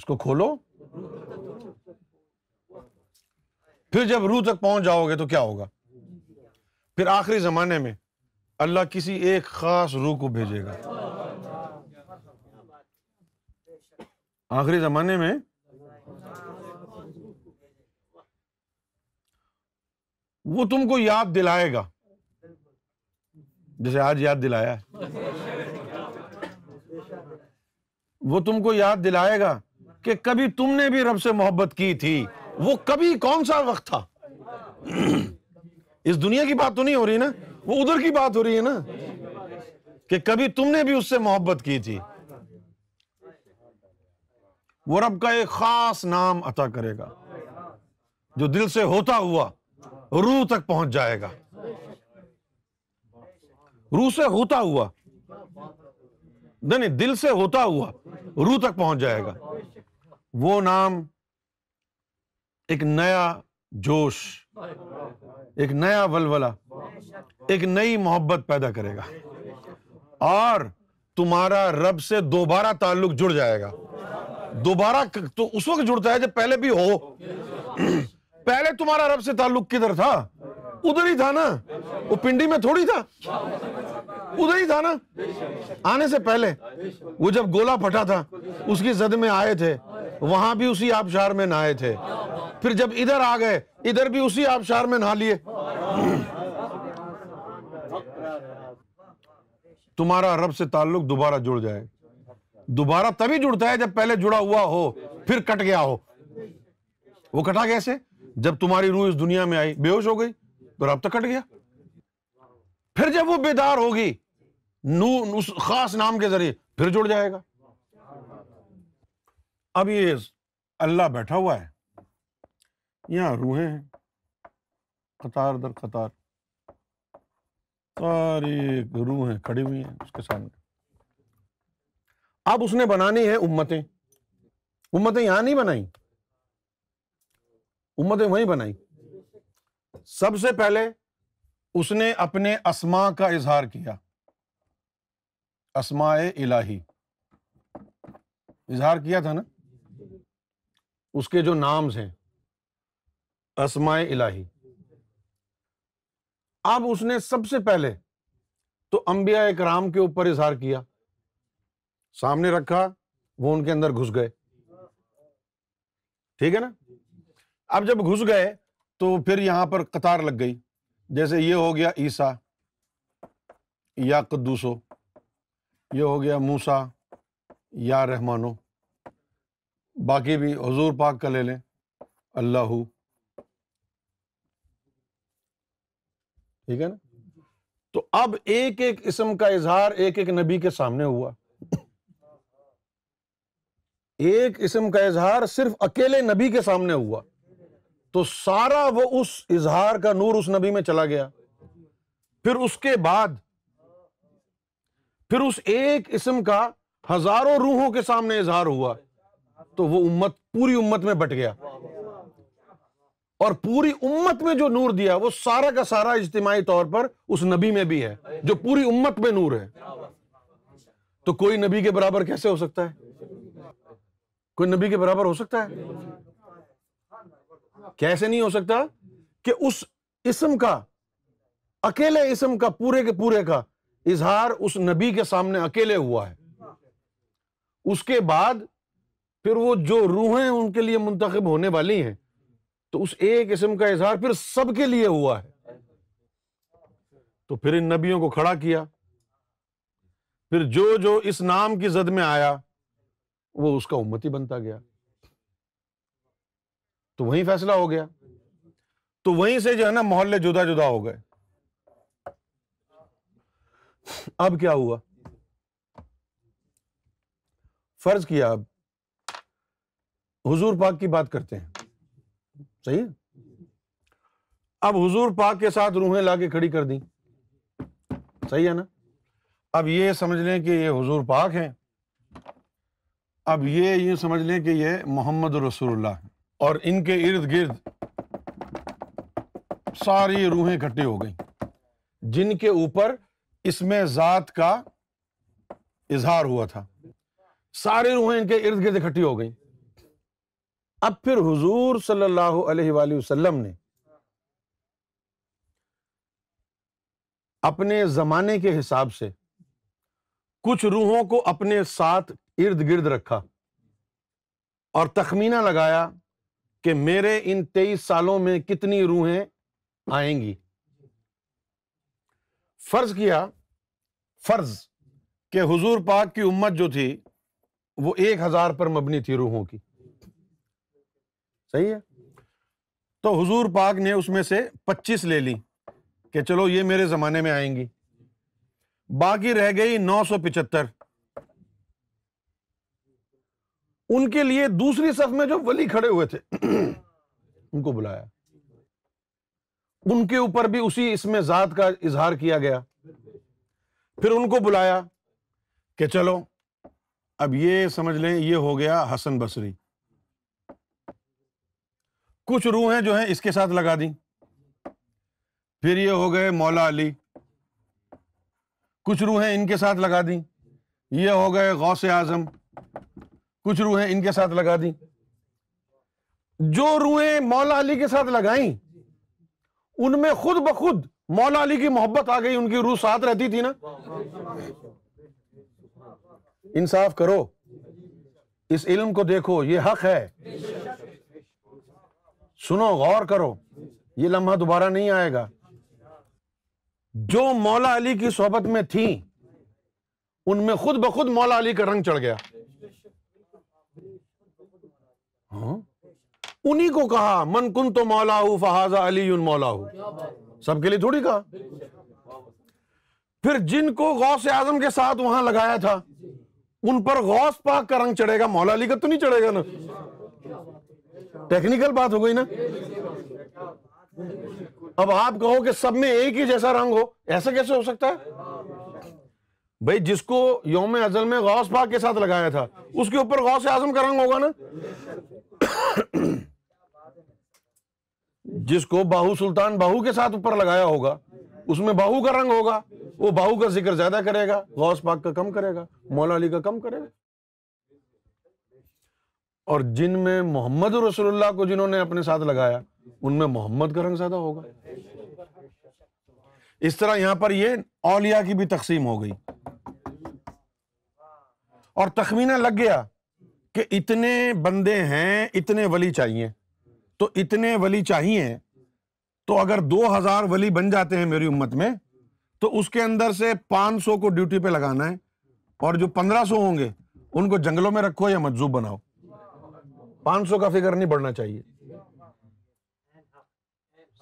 इसको खोलो फिर जब रूह तक पहुंच जाओगे तो क्या होगा फिर आखिरी जमाने में अल्लाह किसी एक खास रूह को भेजेगा आखिरी जमाने में वो तुमको याद दिलाएगा जैसे आज याद दिलाया वो तुमको याद दिलाएगा कि कभी तुमने भी रब से मोहब्बत की थी वो कभी कौन सा वक्त था इस दुनिया की बात तो नहीं हो रही ना वो उधर की बात हो रही है ना कि कभी तुमने भी उससे मोहब्बत की थी वो रब का एक खास नाम अता करेगा जो दिल से होता हुआ रूह तक पहुंच जाएगा रू से होता हुआ नहीं दिल से होता हुआ रू तक पहुंच जाएगा वो नाम एक नया जोश एक नया वलवला एक नई मोहब्बत पैदा करेगा और तुम्हारा रब से दोबारा ताल्लुक जुड़ जाएगा दोबारा तो उस वक्त जुड़ता है जब पहले भी हो पहले तुम्हारा रब से ताल्लुक किधर था उधर ही था ना वो पिंडी में थोड़ी था उधर ही था ना आने से पहले वो जब गोला फटा था उसकी जद में आए थे वहां भी उसी आबशार में नहाए थे फिर जब इधर आ गए इधर भी उसी आबशार में नहा लिए तुम्हारा रब से ताल्लुक दोबारा जुड़ जाए दोबारा तभी जुड़ता है जब पहले जुड़ा हुआ हो फिर कट गया हो वो कटा कैसे जब तुम्हारी रूह इस दुनिया में आई बेहोश हो गई तो रब तक कट गया फिर जब वो बेदार होगी नू उस खास नाम के जरिए फिर जुड़ जाएगा अब ये अल्लाह बैठा हुआ है यहां रूहें हैं कतार दर कतार सारी रूहें खड़ी हुई है उसके सामने अब उसने बनानी है उम्मतें उम्मतें यहां नहीं बनाई उम्मतें वहीं बनाई सबसे पहले उसने अपने असमा का इजहार किया असमाए इलाही इजहार किया था ना उसके जो नाम हैं असमाए इलाही अब उसने सबसे पहले तो अंबिया एक राम के ऊपर इजहार किया सामने रखा वो उनके अंदर घुस गए ठीक है ना अब जब घुस गए तो फिर यहां पर कतार लग गई जैसे ये हो गया ईसा या कद्दूसो ये हो गया मूसा या रहमानो बाकी भी हजूर पाक का ले लें अल्लाह ठीक है ना तो अब एक एक इसम का इजहार एक एक नबी के सामने हुआ एक इसम का इजहार सिर्फ अकेले नबी के सामने हुआ तो सारा वो उस इजहार का नूर उस नबी में चला गया फिर उसके बाद फिर उस एक इसम का हजारों रूहों के सामने इजहार हुआ तो वो उम्मत पूरी उम्मत में बट गया और पूरी उम्मत में जो नूर दिया वो सारा का सारा इज्तिमाही तौर पर उस नबी में भी है जो पूरी उम्मत में नूर है तो कोई नबी के बराबर कैसे हो सकता है कोई नबी के बराबर हो सकता है कैसे नहीं हो सकता कि उस इसम का अकेले इसम का पूरे के पूरे का इजहार उस नबी के सामने अकेले हुआ है उसके बाद फिर वो जो रूहें उनके लिए मुंतखब होने वाली हैं तो उस एक इसम का इजहार फिर सबके लिए हुआ है तो फिर इन नबियों को खड़ा किया फिर जो जो इस नाम की जद में आया वो उसका उम्मती बनता गया तो वहीं फैसला हो गया तो वहीं से जो है ना मोहल्ले जुदा जुदा हो गए अब क्या हुआ फर्ज किया अब हुजूर पाक की बात करते हैं सही है अब हुजूर पाक के साथ रूहें लाके खड़ी कर दी सही है ना अब ये समझ लें कि ये हुजूर पाक हैं अब ये ये समझ लें कि ये मोहम्मद रसूलुल्लाह हैं और इनके इर्द गिर्द सारी रूहें इकट्ठी हो गई जिनके ऊपर इसमें जात का इजहार हुआ था सारी रूहें इनके इर्द गिर्द इकट्ठी हो गई अब फिर हुजूर सल्लल्लाहु अलैहि वसल्लम ने अपने जमाने के हिसाब से कुछ रूहों को अपने साथ इर्द गिर्द रखा और तखमीना लगाया कि मेरे इन तेईस सालों में कितनी रूहें आएंगी फर्ज किया फर्ज के हुजूर पाक की उम्मत जो थी वो एक हजार पर मबनी थी रूहों की सही है तो हुजूर पाक ने उसमें से पच्चीस ले ली कि चलो ये मेरे जमाने में आएंगी बाकी रह गई नौ सौ पिचहत्तर उनके लिए दूसरी सफ में जो वली खड़े हुए थे उनको बुलाया उनके ऊपर भी उसी इसमें जात का इजहार किया गया फिर उनको बुलाया कि चलो अब ये समझ लें ये हो गया हसन बसरी कुछ रूहें जो हैं इसके साथ लगा दी फिर ये हो गए मौला अली कुछ रूहें इनके साथ लगा दी ये हो गए गौसे आजम कुछ रूहें इनके साथ लगा दी जो रूहें मौला अली के साथ लगाई उनमें खुद ब खुद मौला अली की मोहब्बत आ गई उनकी रूह साथ रहती थी ना इंसाफ करो इस इल्म को देखो ये हक है सुनो गौर करो ये लम्हा दोबारा नहीं आएगा जो मौला अली की सोहबत में थी उनमें खुद ब खुद मौला अली का रंग चढ़ गया हाँ? उन्हीं को कहा मन कुन तो मौलाऊ फहाजा अली मौलाहू सबके लिए थोड़ी कहा फिर जिनको गौस आजम के साथ वहां लगाया था उन पर गौस पाक का रंग चढ़ेगा मौला अली का तो नहीं चढ़ेगा ना टेक्निकल बात हो गई ना अब आप कहो कि सब में एक ही जैसा रंग हो ऐसा कैसे हो सकता है भाई जिसको योम अजल में गौस पाक के साथ लगाया था उसके ऊपर गौस आजम का रंग होगा ना जिसको बाहू सुल्तान बाहू के साथ ऊपर लगाया होगा उसमें बाहू का रंग होगा वो बाहू का जिक्र ज्यादा करेगा गौस पाक का कम करेगा मौला अली का कम करेगा और जिनमें मोहम्मद रसुल्ला को जिन्होंने अपने साथ लगाया उनमें मोहम्मद का रंग ज्यादा होगा इस तरह यहां पर यह औलिया की भी तकसीम हो गई और तखमीना लग गया कि इतने बंदे हैं इतने वली चाहिए तो इतने वली चाहिए तो अगर दो हजार वली बन जाते हैं मेरी उम्मत में तो उसके अंदर से पांच सौ को ड्यूटी पे लगाना है और जो पंद्रह 1500 होंगे उनको जंगलों में रखो या मजजूब बनाओ पांच सौ का फिक्र नहीं बढ़ना चाहिए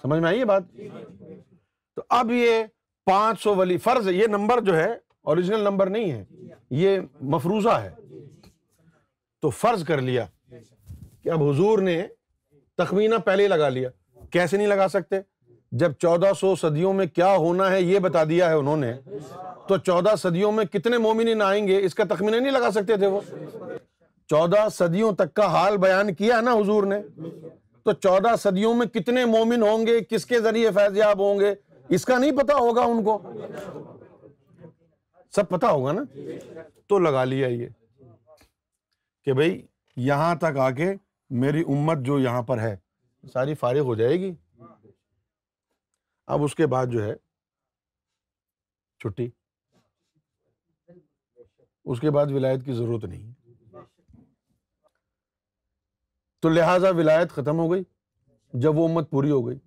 समझ में आई ये बात तो अब ये सौ वली फर्ज ये नंबर जो है ओरिजिनल नंबर नहीं है ये मफरूजा है तो फर्ज कर लिया कि अब हुजूर ने तखमीना पहले लगा लिया कैसे नहीं लगा सकते जब 1400 सदियों में क्या होना है ये बता दिया है उन्होंने तो 14 सदियों में कितने मोमिन आएंगे इसका तखमीना नहीं लगा सकते थे वो 14 सदियों तक का हाल बयान किया ना हुजूर ने तो 14 सदियों में कितने मोमिन होंगे किसके जरिए फैजयाब होंगे इसका नहीं पता होगा उनको सब पता होगा ना तो लगा लिया ये कि भाई यहां तक आके मेरी उम्मत जो यहां पर है सारी फारिग हो जाएगी अब उसके बाद जो है छुट्टी उसके बाद विलायत की ज़रूरत नहीं तो लिहाजा विलायत ख़त्म हो गई जब वो उम्मत पूरी हो गई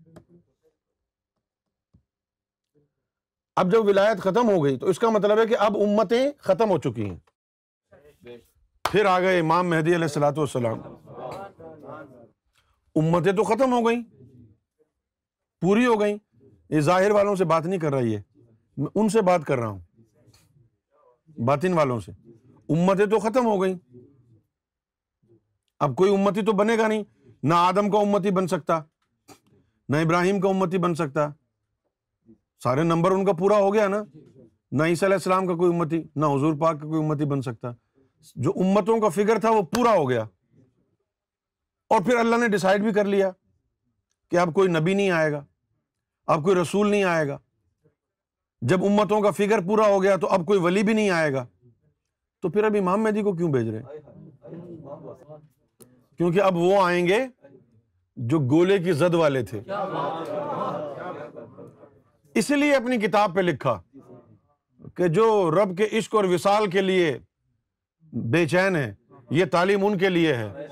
अब जब विलायत खत्म हो गई तो इसका मतलब है कि अब उम्मतें खत्म हो चुकी हैं फिर आ गए इमाम मेहदी सलाम उम्मतें तो खत्म हो गई पूरी हो गई ये जाहिर वालों से बात नहीं कर रही है उनसे बात कर रहा हूं बातिन वालों से उम्मतें तो खत्म हो गई अब कोई उम्मती तो बनेगा नहीं ना आदम का उम्मती बन सकता ना इब्राहिम का उम्मती बन सकता सारे नंबर उनका पूरा हो गया ना ना ईसीम का कोई उम्मती ना हजूर पाक का कोई उम्मती बन सकता जो उम्मतों का फिगर था वो पूरा हो गया और फिर अल्लाह ने डिसाइड भी कर लिया कि अब कोई नबी नहीं आएगा अब कोई रसूल नहीं आएगा जब उम्मतों का फिगर पूरा हो गया तो अब कोई वली भी नहीं आएगा तो फिर अब इमाम मेहदी को क्यों भेज रहे हैं क्योंकि अब वो आएंगे जो गोले की जद वाले थे इसलिए अपनी किताब पे लिखा कि जो रब के इश्क और विशाल के लिए बेचैन है ये तालीम उनके लिए है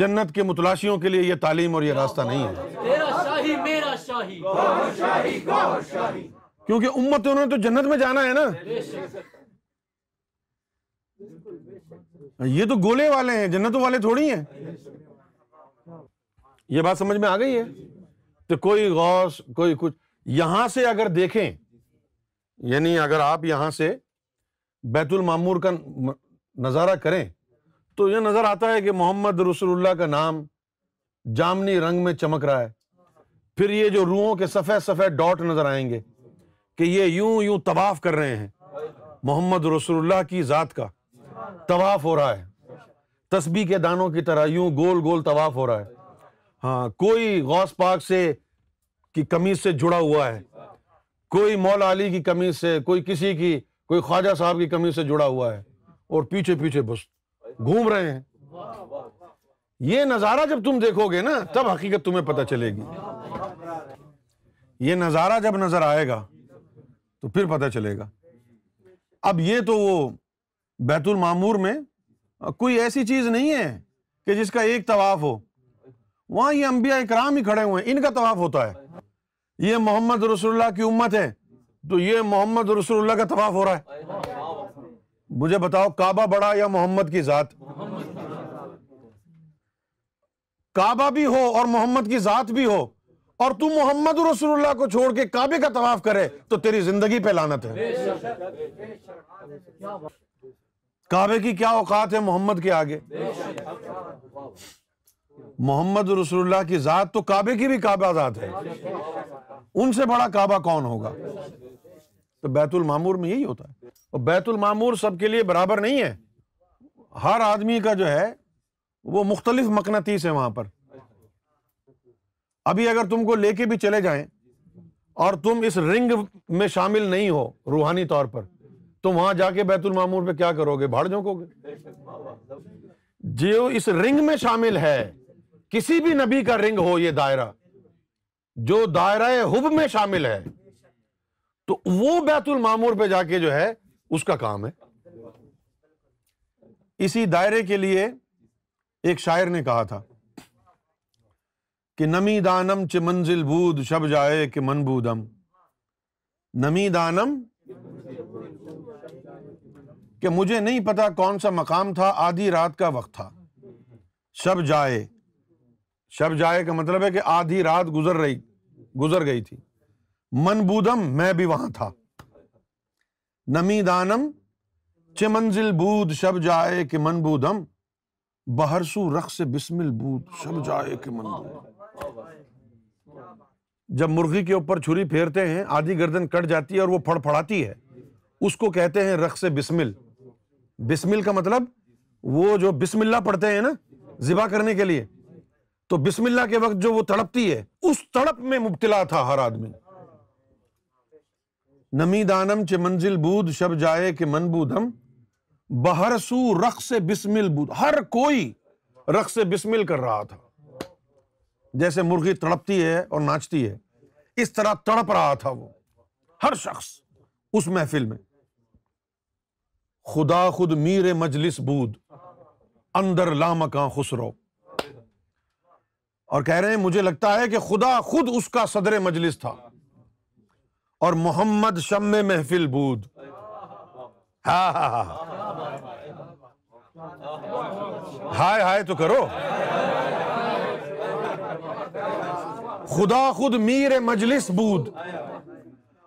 जन्नत के मुतलाशियों के लिए ये तालीम और ये रास्ता नहीं है तेरा शाही मेरा शाही गौर शाही गौर शाही क्योंकि उम्मत उन्होंने तो जन्नत में जाना है ना ये तो गोले वाले हैं जन्नत वाले थोड़ी हैं ये बात समझ में आ गई है तो कोई गौश कोई कुछ यहां से अगर देखें यानी अगर आप यहां से बैतुल मामूर का नज़ारा करें तो यह नज़र आता है कि मोहम्मद रसुल्ला का नाम जामनी रंग में चमक रहा है फिर ये जो रूहों के सफ़ेद सफ़ेद डॉट नज़र आएंगे कि ये यूं यूं तवाफ़ कर रहे हैं मोहम्मद रसुल्ला की ज़ात का तवाफ़ हो रहा है तस्बी के दानों की तरह यूं गोल गोल तवाफ़ हो रहा है हाँ कोई गौस पाक से की कमीज से जुड़ा हुआ है कोई मौला अली की कमी से कोई किसी की कोई ख्वाजा साहब की कमी से जुड़ा हुआ है और पीछे पीछे बस घूम रहे हैं ये नज़ारा जब तुम देखोगे ना तब हकीकत तुम्हें पता चलेगी ये नज़ारा जब नज़र आएगा तो फिर पता चलेगा अब ये तो वो बैतुल मामूर में कोई ऐसी चीज़ नहीं है कि जिसका एक तवाफ़ हो वहां ये अम्बिया इकराम ही खड़े हुए हैं इनका तवाफ़ होता है ये मोहम्मद रसुल्ला की उम्मत है तो ये मोहम्मद रसुल्ला का तवाफ हो रहा है मुझे बताओ काबा बड़ा या मोहम्मद की जात काबा भी हो और मोहम्मद की जात भी हो और तू मोहम्मद रसुल्ला को छोड़ के काबे का तवाफ करे तो तेरी जिंदगी पे लानत है काबे की क्या औकात है मोहम्मद के आगे मोहम्मद रसुल्ला की जात तो काबे की भी काबा जात है उनसे बड़ा काबा कौन होगा तो बैतुल मामूर में यही होता है और बैतुल मामूर सबके लिए बराबर नहीं है हर आदमी का जो है वो मुख्तलिफ मकनतीस है वहां पर अभी अगर तुमको लेके भी चले जाए और तुम इस रिंग में शामिल नहीं हो रूहानी तौर पर तो वहां जाके बैतुल मामूर पे क्या करोगे भाड़ झोंकोगे जो इस रिंग में शामिल है किसी भी नबी का रिंग हो ये दायरा जो दायरा हुब में शामिल है तो वो बैतुल मामूर पे जाके जो है उसका काम है इसी दायरे के लिए एक शायर ने कहा था कि नमी दानम च मंजिल बूद शब जाए कि मन बूदम नमी दानम कि मुझे नहीं पता कौन सा मकाम था आधी रात का वक्त था शब जाए शब जाए का मतलब है कि आधी रात गुजर रही गुजर गई थी मनबूदम मैं भी वहां था नमी दानम चिमंजिल बूद शब जाए कि मनबूदम बहरसू रक्स बिस्मिल बूद शब जाए कि मनबूदम जब मुर्गी के ऊपर छुरी फेरते हैं आधी गर्दन कट जाती है और वो फड़फड़ाती है उसको कहते हैं रक्स बिस्मिल बिस्मिल का मतलब वो जो बिस्मिल्ला पढ़ते हैं ना जिबा करने के लिए तो बिस्मिल्ला के वक्त जो वो तड़पती है उस तड़प में मुबतला था हर आदमी नमी दानम च मंजिल बूद शब जाए के मन मनबूदम बहरसू रख से बिस्मिल बूद हर कोई रख से बिस्मिल कर रहा था जैसे मुर्गी तड़पती है और नाचती है इस तरह तड़प रहा था वो हर शख्स उस महफिल में खुदा खुद मीर मजलिस बूद अंदर लामका खुसरो और कह रहे हैं मुझे लगता है कि खुदा खुद उसका सदर मजलिस था और मोहम्मद शम महफिल बूद हा हा हा हाय हाय तो करो खुदा खुद मीर मजलिस बूद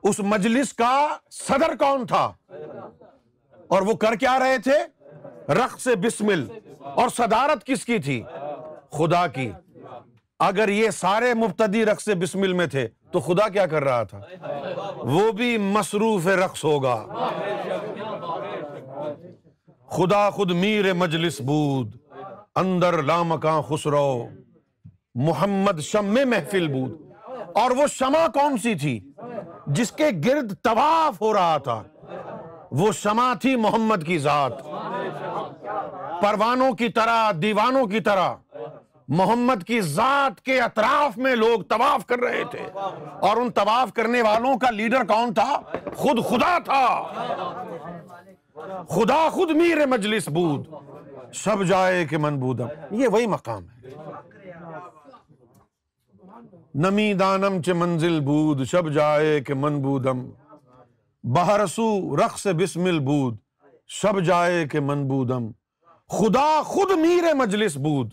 उस मजलिस का सदर कौन था और वो कर क्या रहे थे रख से बिस्मिल और सदारत किसकी थी खुदा की अगर ये सारे मुफ्तदी रक्स बिस्मिल में थे तो खुदा क्या कर रहा था वो भी मसरूफ रक्स होगा खुदा खुद मीर मजलिस बूद अंदर लाम का खुसरो मोहम्मद शम महफिल बूद और वो शमा कौन सी थी जिसके गिर्द तवाफ हो रहा था वो शमा थी मोहम्मद की जात परवानों की तरह दीवानों की तरह मोहम्मद की जात के अतराफ में लोग तवाफ कर रहे थे और उन तवाफ करने वालों का लीडर कौन था खुद खुदा था खुदा खुद मीर मजलिस बूद सब जाए के मन बूदम ये वही मकाम है नमी दानम च मंजिल बूद शब जाए के मन बूदम बहरसू रक्स बिस्मिल बूद शब जाए के मन बूदम खुदा खुद मीर मजलिस बूद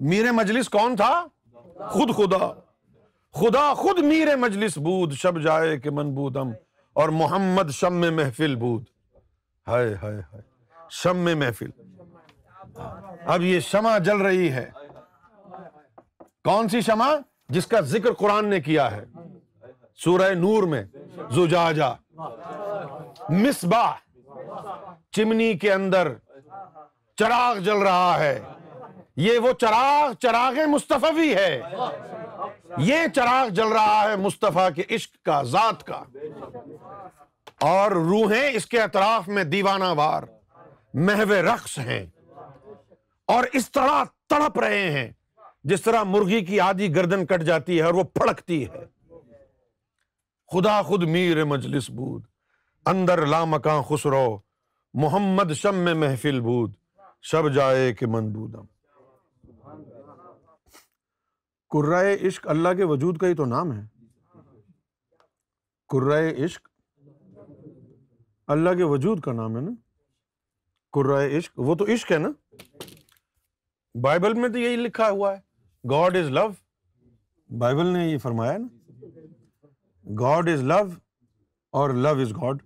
मीर मजलिस कौन था खुद खुदा खुदा खुद मीर मजलिस बूद शब जाए के मन बूदम और मोहम्मद शम में महफिल बूद हाय हाय हाय शम में महफिल अब ये शमा जल रही है कौन सी शमा जिसका जिक्र कुरान ने किया है सूरह नूर में जुजाजा मिसबा चिमनी के अंदर चराग जल रहा है ये वो चराग चराग भी है ये चराग जल रहा है मुस्तफ़ा के इश्क का ज़ात का और रूहें इसके अतराफ में दीवाना दीवानावार महवे रक्स हैं और इस तरह तड़प रहे हैं जिस तरह मुर्गी की आधी गर्दन कट जाती है और वो फड़कती है खुदा खुद मीर मजलिस बूद अंदर लामका खुसरो मोहम्मद शम में महफिल बूद शब जाए के मनबूदम कुर्रा इश्क अल्लाह के वजूद का ही तो नाम है कुर्रा इश्क अल्लाह के वजूद का नाम है ना कुर्राए इश्क वो तो इश्क है ना बाइबल में तो यही लिखा हुआ है गॉड इज लव बाइबल ने ये फरमाया ना गॉड इज लव और लव इज गॉड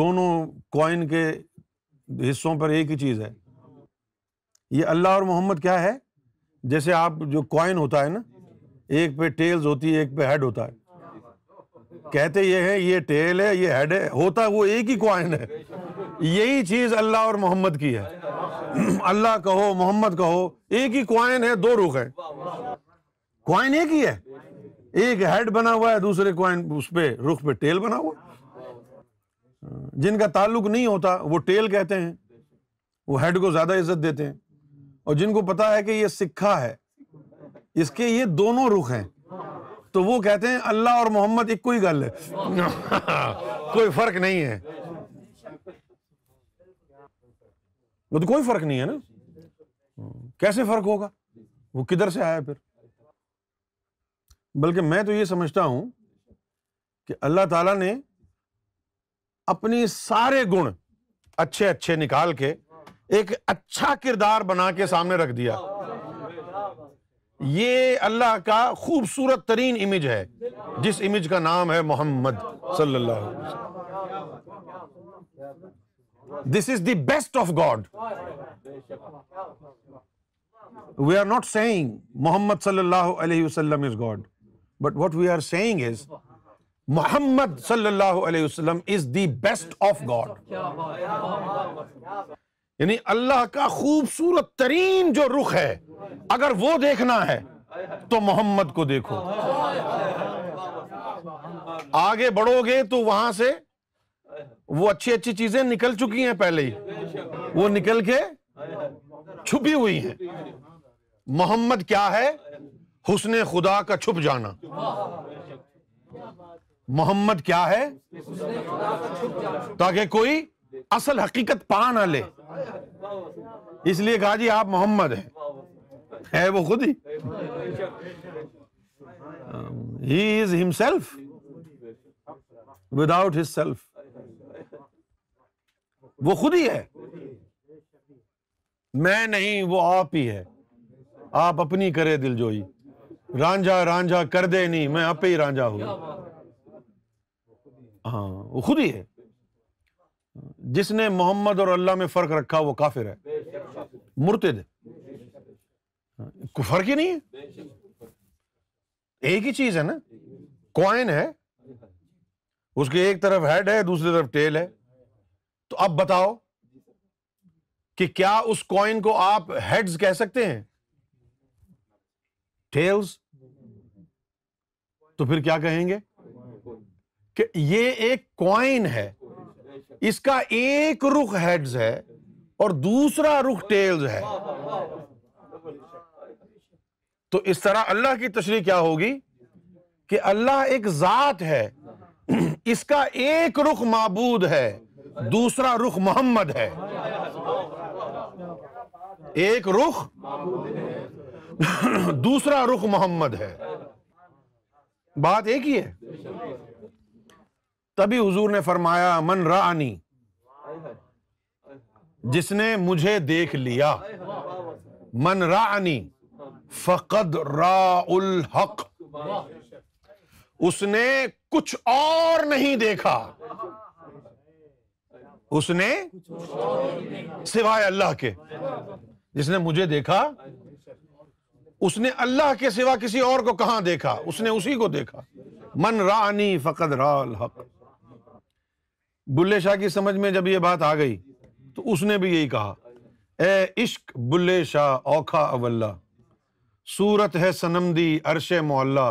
दोनों कॉइन के हिस्सों पर एक ही चीज है ये अल्लाह और मोहम्मद क्या है जैसे आप जो कॉइन होता है ना एक पे टेल्स होती है एक पे हेड होता है कहते ये है ये टेल है ये हेड है होता है वो एक ही कॉइन है यही चीज अल्लाह और मोहम्मद की है अल्लाह कहो मोहम्मद कहो एक ही कॉइन है दो रुख है कॉइन एक ही है एक हेड बना हुआ है दूसरे कॉइन उस पर रुख पे टेल बना हुआ जिनका ताल्लुक नहीं होता वो टेल कहते हैं वो हेड को ज्यादा इज्जत देते हैं और जिनको पता है कि ये सिक्खा है इसके ये दोनों रुख हैं तो वो कहते हैं अल्लाह और मोहम्मद एक कोई गल है कोई फर्क नहीं है वो तो कोई फर्क नहीं है ना कैसे फर्क होगा वो किधर से आया फिर बल्कि मैं तो ये समझता हूं कि अल्लाह ताला ने अपने सारे गुण अच्छे अच्छे निकाल के एक अच्छा किरदार बना के सामने रख दिया ये अल्लाह का खूबसूरत तरीन इमेज है जिस इमेज का नाम है मोहम्मद सल्लल्लाहु अलैहि this is the best of God we are not saying Mohammed सल्लल्लाहु अलैहि वसल्लम is God but what we are saying is Mohammed सल्लल्लाहु अलैहि वसल्लम is the best of God यानी अल्लाह का खूबसूरत तरीन जो रुख है अगर वो देखना है तो मोहम्मद को देखो आगे बढ़ोगे तो वहां से वो अच्छी अच्छी चीजें निकल चुकी हैं पहले ही वो निकल के छुपी हुई हैं मोहम्मद क्या है हुसन खुदा का छुप जाना मोहम्मद क्या है ताकि कोई असल हकीकत पा ना ले इसलिए कहा जी आप मोहम्मद हैं है वो खुद ही ही is himself without his self वो खुद ही है मैं नहीं वो आप ही है आप अपनी करे दिल जोई रांझा रांझा कर दे नहीं मैं आप ही रांझा हूं हाँ वो खुद ही है जिसने मोहम्मद और अल्लाह में फ़र्क रखा वो काफिर है मुर्तद हाँ, फ़र्क ही नहीं है एक ही चीज़ है ना कॉइन है उसके एक तरफ हेड है दूसरी तरफ टेल है तो अब बताओ कि क्या उस कॉइन को आप हेड्स कह सकते हैं टेल्स तो फिर क्या कहेंगे कि ये एक कॉइन है इसका एक रुख हेड्स है और दूसरा रुख टेल्स है तो इस तरह अल्लाह की तशरी क्या होगी कि अल्लाह एक जात है इसका एक रुख मबूद है दूसरा रुख मोहम्मद है एक रुख दूसरा रुख मोहम्मद है बात एक ही है तभी हुजूर ने फरमाया मन रानी जिसने मुझे देख लिया मन रानी फकद राउल हक उसने कुछ और नहीं देखा उसने सिवाय अल्लाह के जिसने मुझे देखा उसने अल्लाह के सिवा किसी और को कहां देखा उसने उसी को देखा मन रानी फकद राल हक बुल्ले शाह की समझ में जब ये बात आ गई तो उसने भी यही कहा ए इश्क बुल्ले शाह औखा अवल्ला सूरत है सनमदी अरश मोल्ला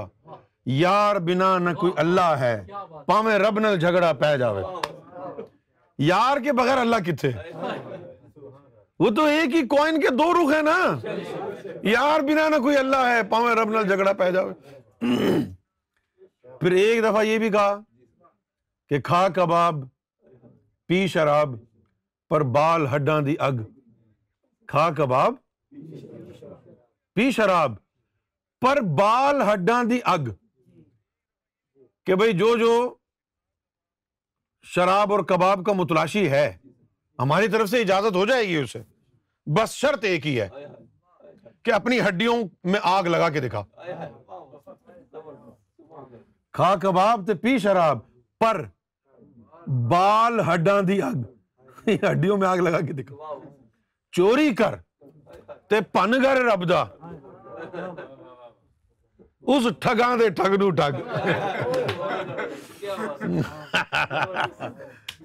यार बिना न कोई अल्लाह है पावे रब नल झगड़ा पै जावे यार के बगैर अल्लाह किथे वो तो एक ही कॉइन के दो रुख है ना यार बिना ना कोई अल्लाह है पावे रब नल झगड़ा पै जावे फिर एक दफा ये भी कहा कि खा कबाब पी शराब पर बाल हड्डा दी अग खा कबाब पी शराब पर बाल हड्डा दी अग के भाई जो जो शराब और कबाब का मुतलाशी है हमारी तरफ से इजाजत हो जाएगी उसे बस शर्त एक ही है कि अपनी हड्डियों में आग लगा के दिखा खा कबाब तो पी शराब पर बाल हड्डा दी अग हड्डियों में आग लगा के दिखा चोरी कर ਤੇ ਭੰਨ ਕਰ ਰੱਬ ਦਾ ਉਸ ਠਗਾਂ ਦੇ ਠਗ ਨੂੰ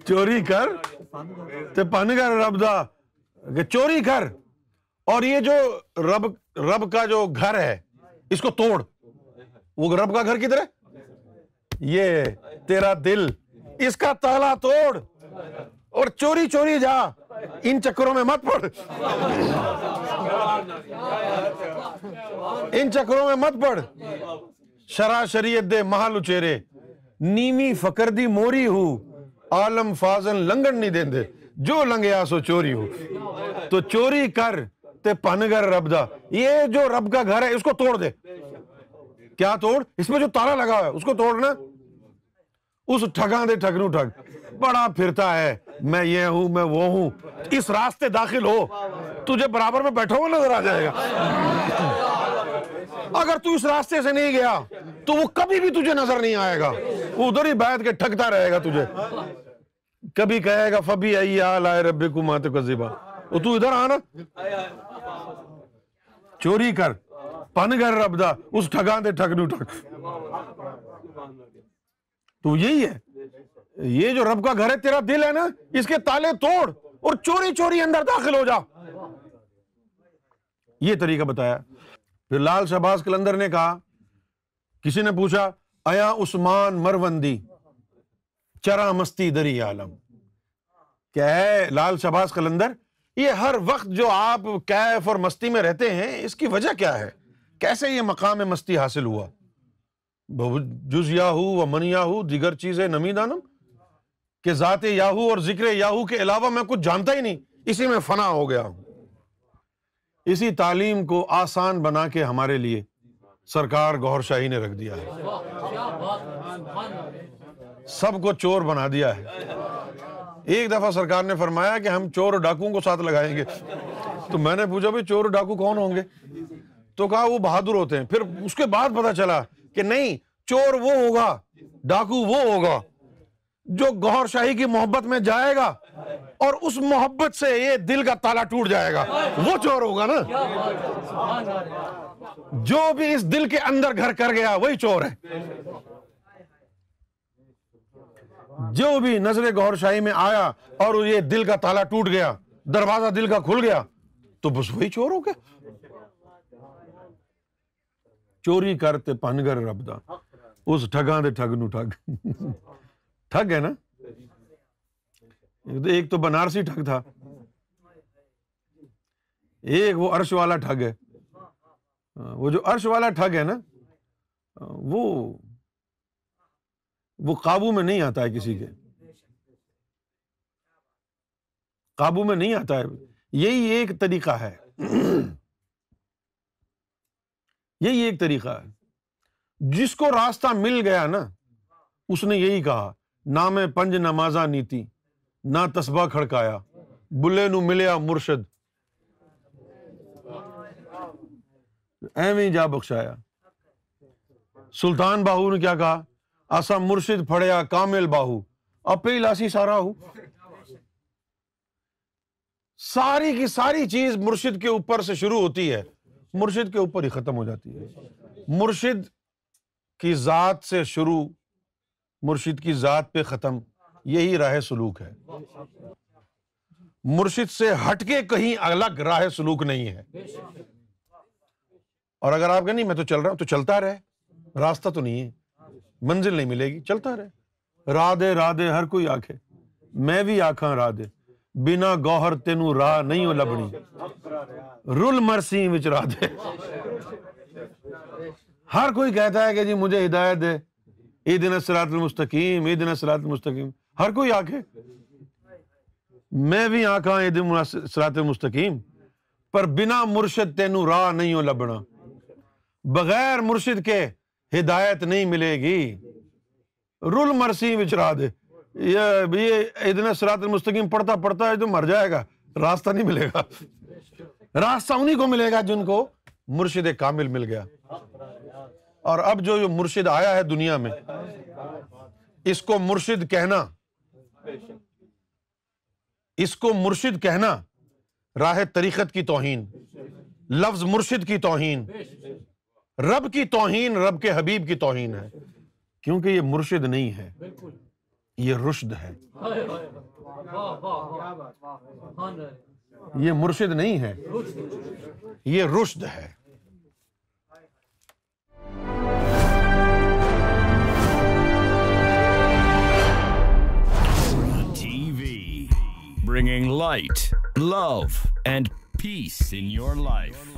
चोरी कर तो पन कर रब दा चोरी कर और ये जो रब रब का जो घर है इसको तोड़ वो रब का घर किधर है ये तेरा दिल इसका ताला तोड़ और चोरी चोरी जा इन चक्करों में मत पड़ इन चक्करों में मत पड़ शरा शरीयत दे महल उचेरे नीवी फकर दी मोरी हु आलम फाजन लंगन नहीं दे जो लंगे सो चोरी हो तो चोरी कर ते पनगर रब दा ये जो रब का घर है इसको तोड़ दे क्या तोड़ इसमें जो ताला लगा हुआ है उसको तोड़ना उस ठगा दे ठगनू ठग बड़ा फिरता है मैं ये हूं मैं वो हूं इस रास्ते दाखिल हो तुझे बराबर में बैठा हुआ नजर आ जाएगा अगर तू इस रास्ते से नहीं गया तो वो कभी भी तुझे नजर नहीं आएगा उधर ही बैठ के ठगता रहेगा तुझे कभी कहेगा फबी आई आए रबे को माते कजीबा वो तू इधर आना चोरी कर पन कर रबदा उस ठगा दे ठगनू ठग तो यही है ये जो रब का घर है तेरा दिल है ना इसके ताले तोड़ और चोरी चोरी अंदर दाखिल हो जा ये तरीका बताया फिर लाल शहबाज कलंदर ने कहा किसी ने पूछा अया उस्मान मरवंदी चरा मस्ती दरी आलम क्या है लाल शहबाज कलंदर ये हर वक्त जो आप कैफ और मस्ती में रहते हैं इसकी वजह क्या है कैसे ये मकाम मस्ती हासिल हुआ जुज याहू व मन याहू दिगर चीज़ है नमी दानम कि ज़ात याहू और ज़िक्र याहू के अलावा मैं कुछ जानता ही नहीं इसी में फना हो गया हूं इसी तालीम को आसान बना के हमारे लिए सरकार गौर शाही ने रख दिया है सबको चोर बना दिया है एक दफ़ा सरकार ने फरमाया कि हम चोर डाकुओं को साथ लगाएंगे तो मैंने पूछा भाई चोर डाकू कौन होंगे तो कहा वो बहादुर होते हैं फिर उसके बाद पता चला कि नहीं चोर वो होगा डाकू वो होगा जो गौर शाही की मोहब्बत में जाएगा और उस मोहब्बत से ये दिल का ताला टूट जाएगा वो चोर होगा ना जो भी इस दिल के अंदर घर कर गया वही चोर है जो भी नजरे गौर शाही में आया और ये दिल का ताला टूट गया दरवाजा दिल का खुल गया तो बस वही चोर हो गया चोरी ਕਰ ਤੇ ਭੰਨ ਕਰ ਰੱਬ ਦਾ ਉਸ ਠਗਾਂ ਦੇ ਠੱਗ ठग है ना एक तो बनारसी ठग था एक वो अर्श वाला ठग है हाँ, वो जो अर्श वाला ठग है ना वो वो काबू में नहीं आता है किसी के काबू में नहीं आता है यही एक तरीका है यही एक तरीका है जिसको रास्ता मिल गया ना उसने यही कहा ना मैं पंज नमाजा नीति ना तस्बा खड़काया बुले नु मिलया मुर्शद एवं जा बख्शाया सुल्तान बाहू ने क्या कहा असा मुर्शिद फड़या कामिल बाहू अपे इलासी सारा हो सारी की सारी चीज मुर्शिद के ऊपर से शुरू होती है मुर्शिद के ऊपर ही ख़त्म हो जाती है मुर्शिद की ज़ात से शुरू मुर्शिद की ज़ात पे ख़त्म यही राह सलूक है मुर्शिद से हटके कहीं अलग राह सलूक नहीं है और अगर आप कहें नहीं मैं तो चल रहा हूं तो चलता रहे रास्ता तो नहीं है मंजिल नहीं मिलेगी चलता रहे राधे राधे हर कोई आंखें मैं भी आखा हाँ, राधे बिना गौहर ਤੈਨੂੰ राह नहीं हो ਲੱਭਣੀ ਰੁਲ ਮਰਸੀ ਵਿੱਚ ਰਾਹ ਦੇ हर कोई कहता है कि जी मुझे हिदायत दे दिन नसरात मुस्तकीम दिन नसरात मुस्तकीम हर कोई आके मैं भी आखा ईद सरात मुस्तकीम पर बिना मुर्शद तेनू राह नहीं हो लभना बगैर मुर्शिद के हिदायत नहीं मिलेगी रुल मरसी विच राह दे ये ये इतने सरात मुस्तकीम पढ़ता पढ़ता है तो मर जाएगा रास्ता नहीं मिलेगा रास्ता उन्हीं को मिलेगा जिनको मुर्शिद कामिल मिल गया और अब जो ये मुर्शिद आया है दुनिया में इसको मुर्शिद कहना इसको मुर्शिद कहना राह तरीकत की तोहीन लफ्ज मुर्शिद की तोहीन रब की तोहीन रब के हबीब की तोहीन है क्योंकि ये मुर्शिद नहीं है ये रुश्द है ये मुर्शिद नहीं है ये रुश्द है Bringing light, love, and peace in your life.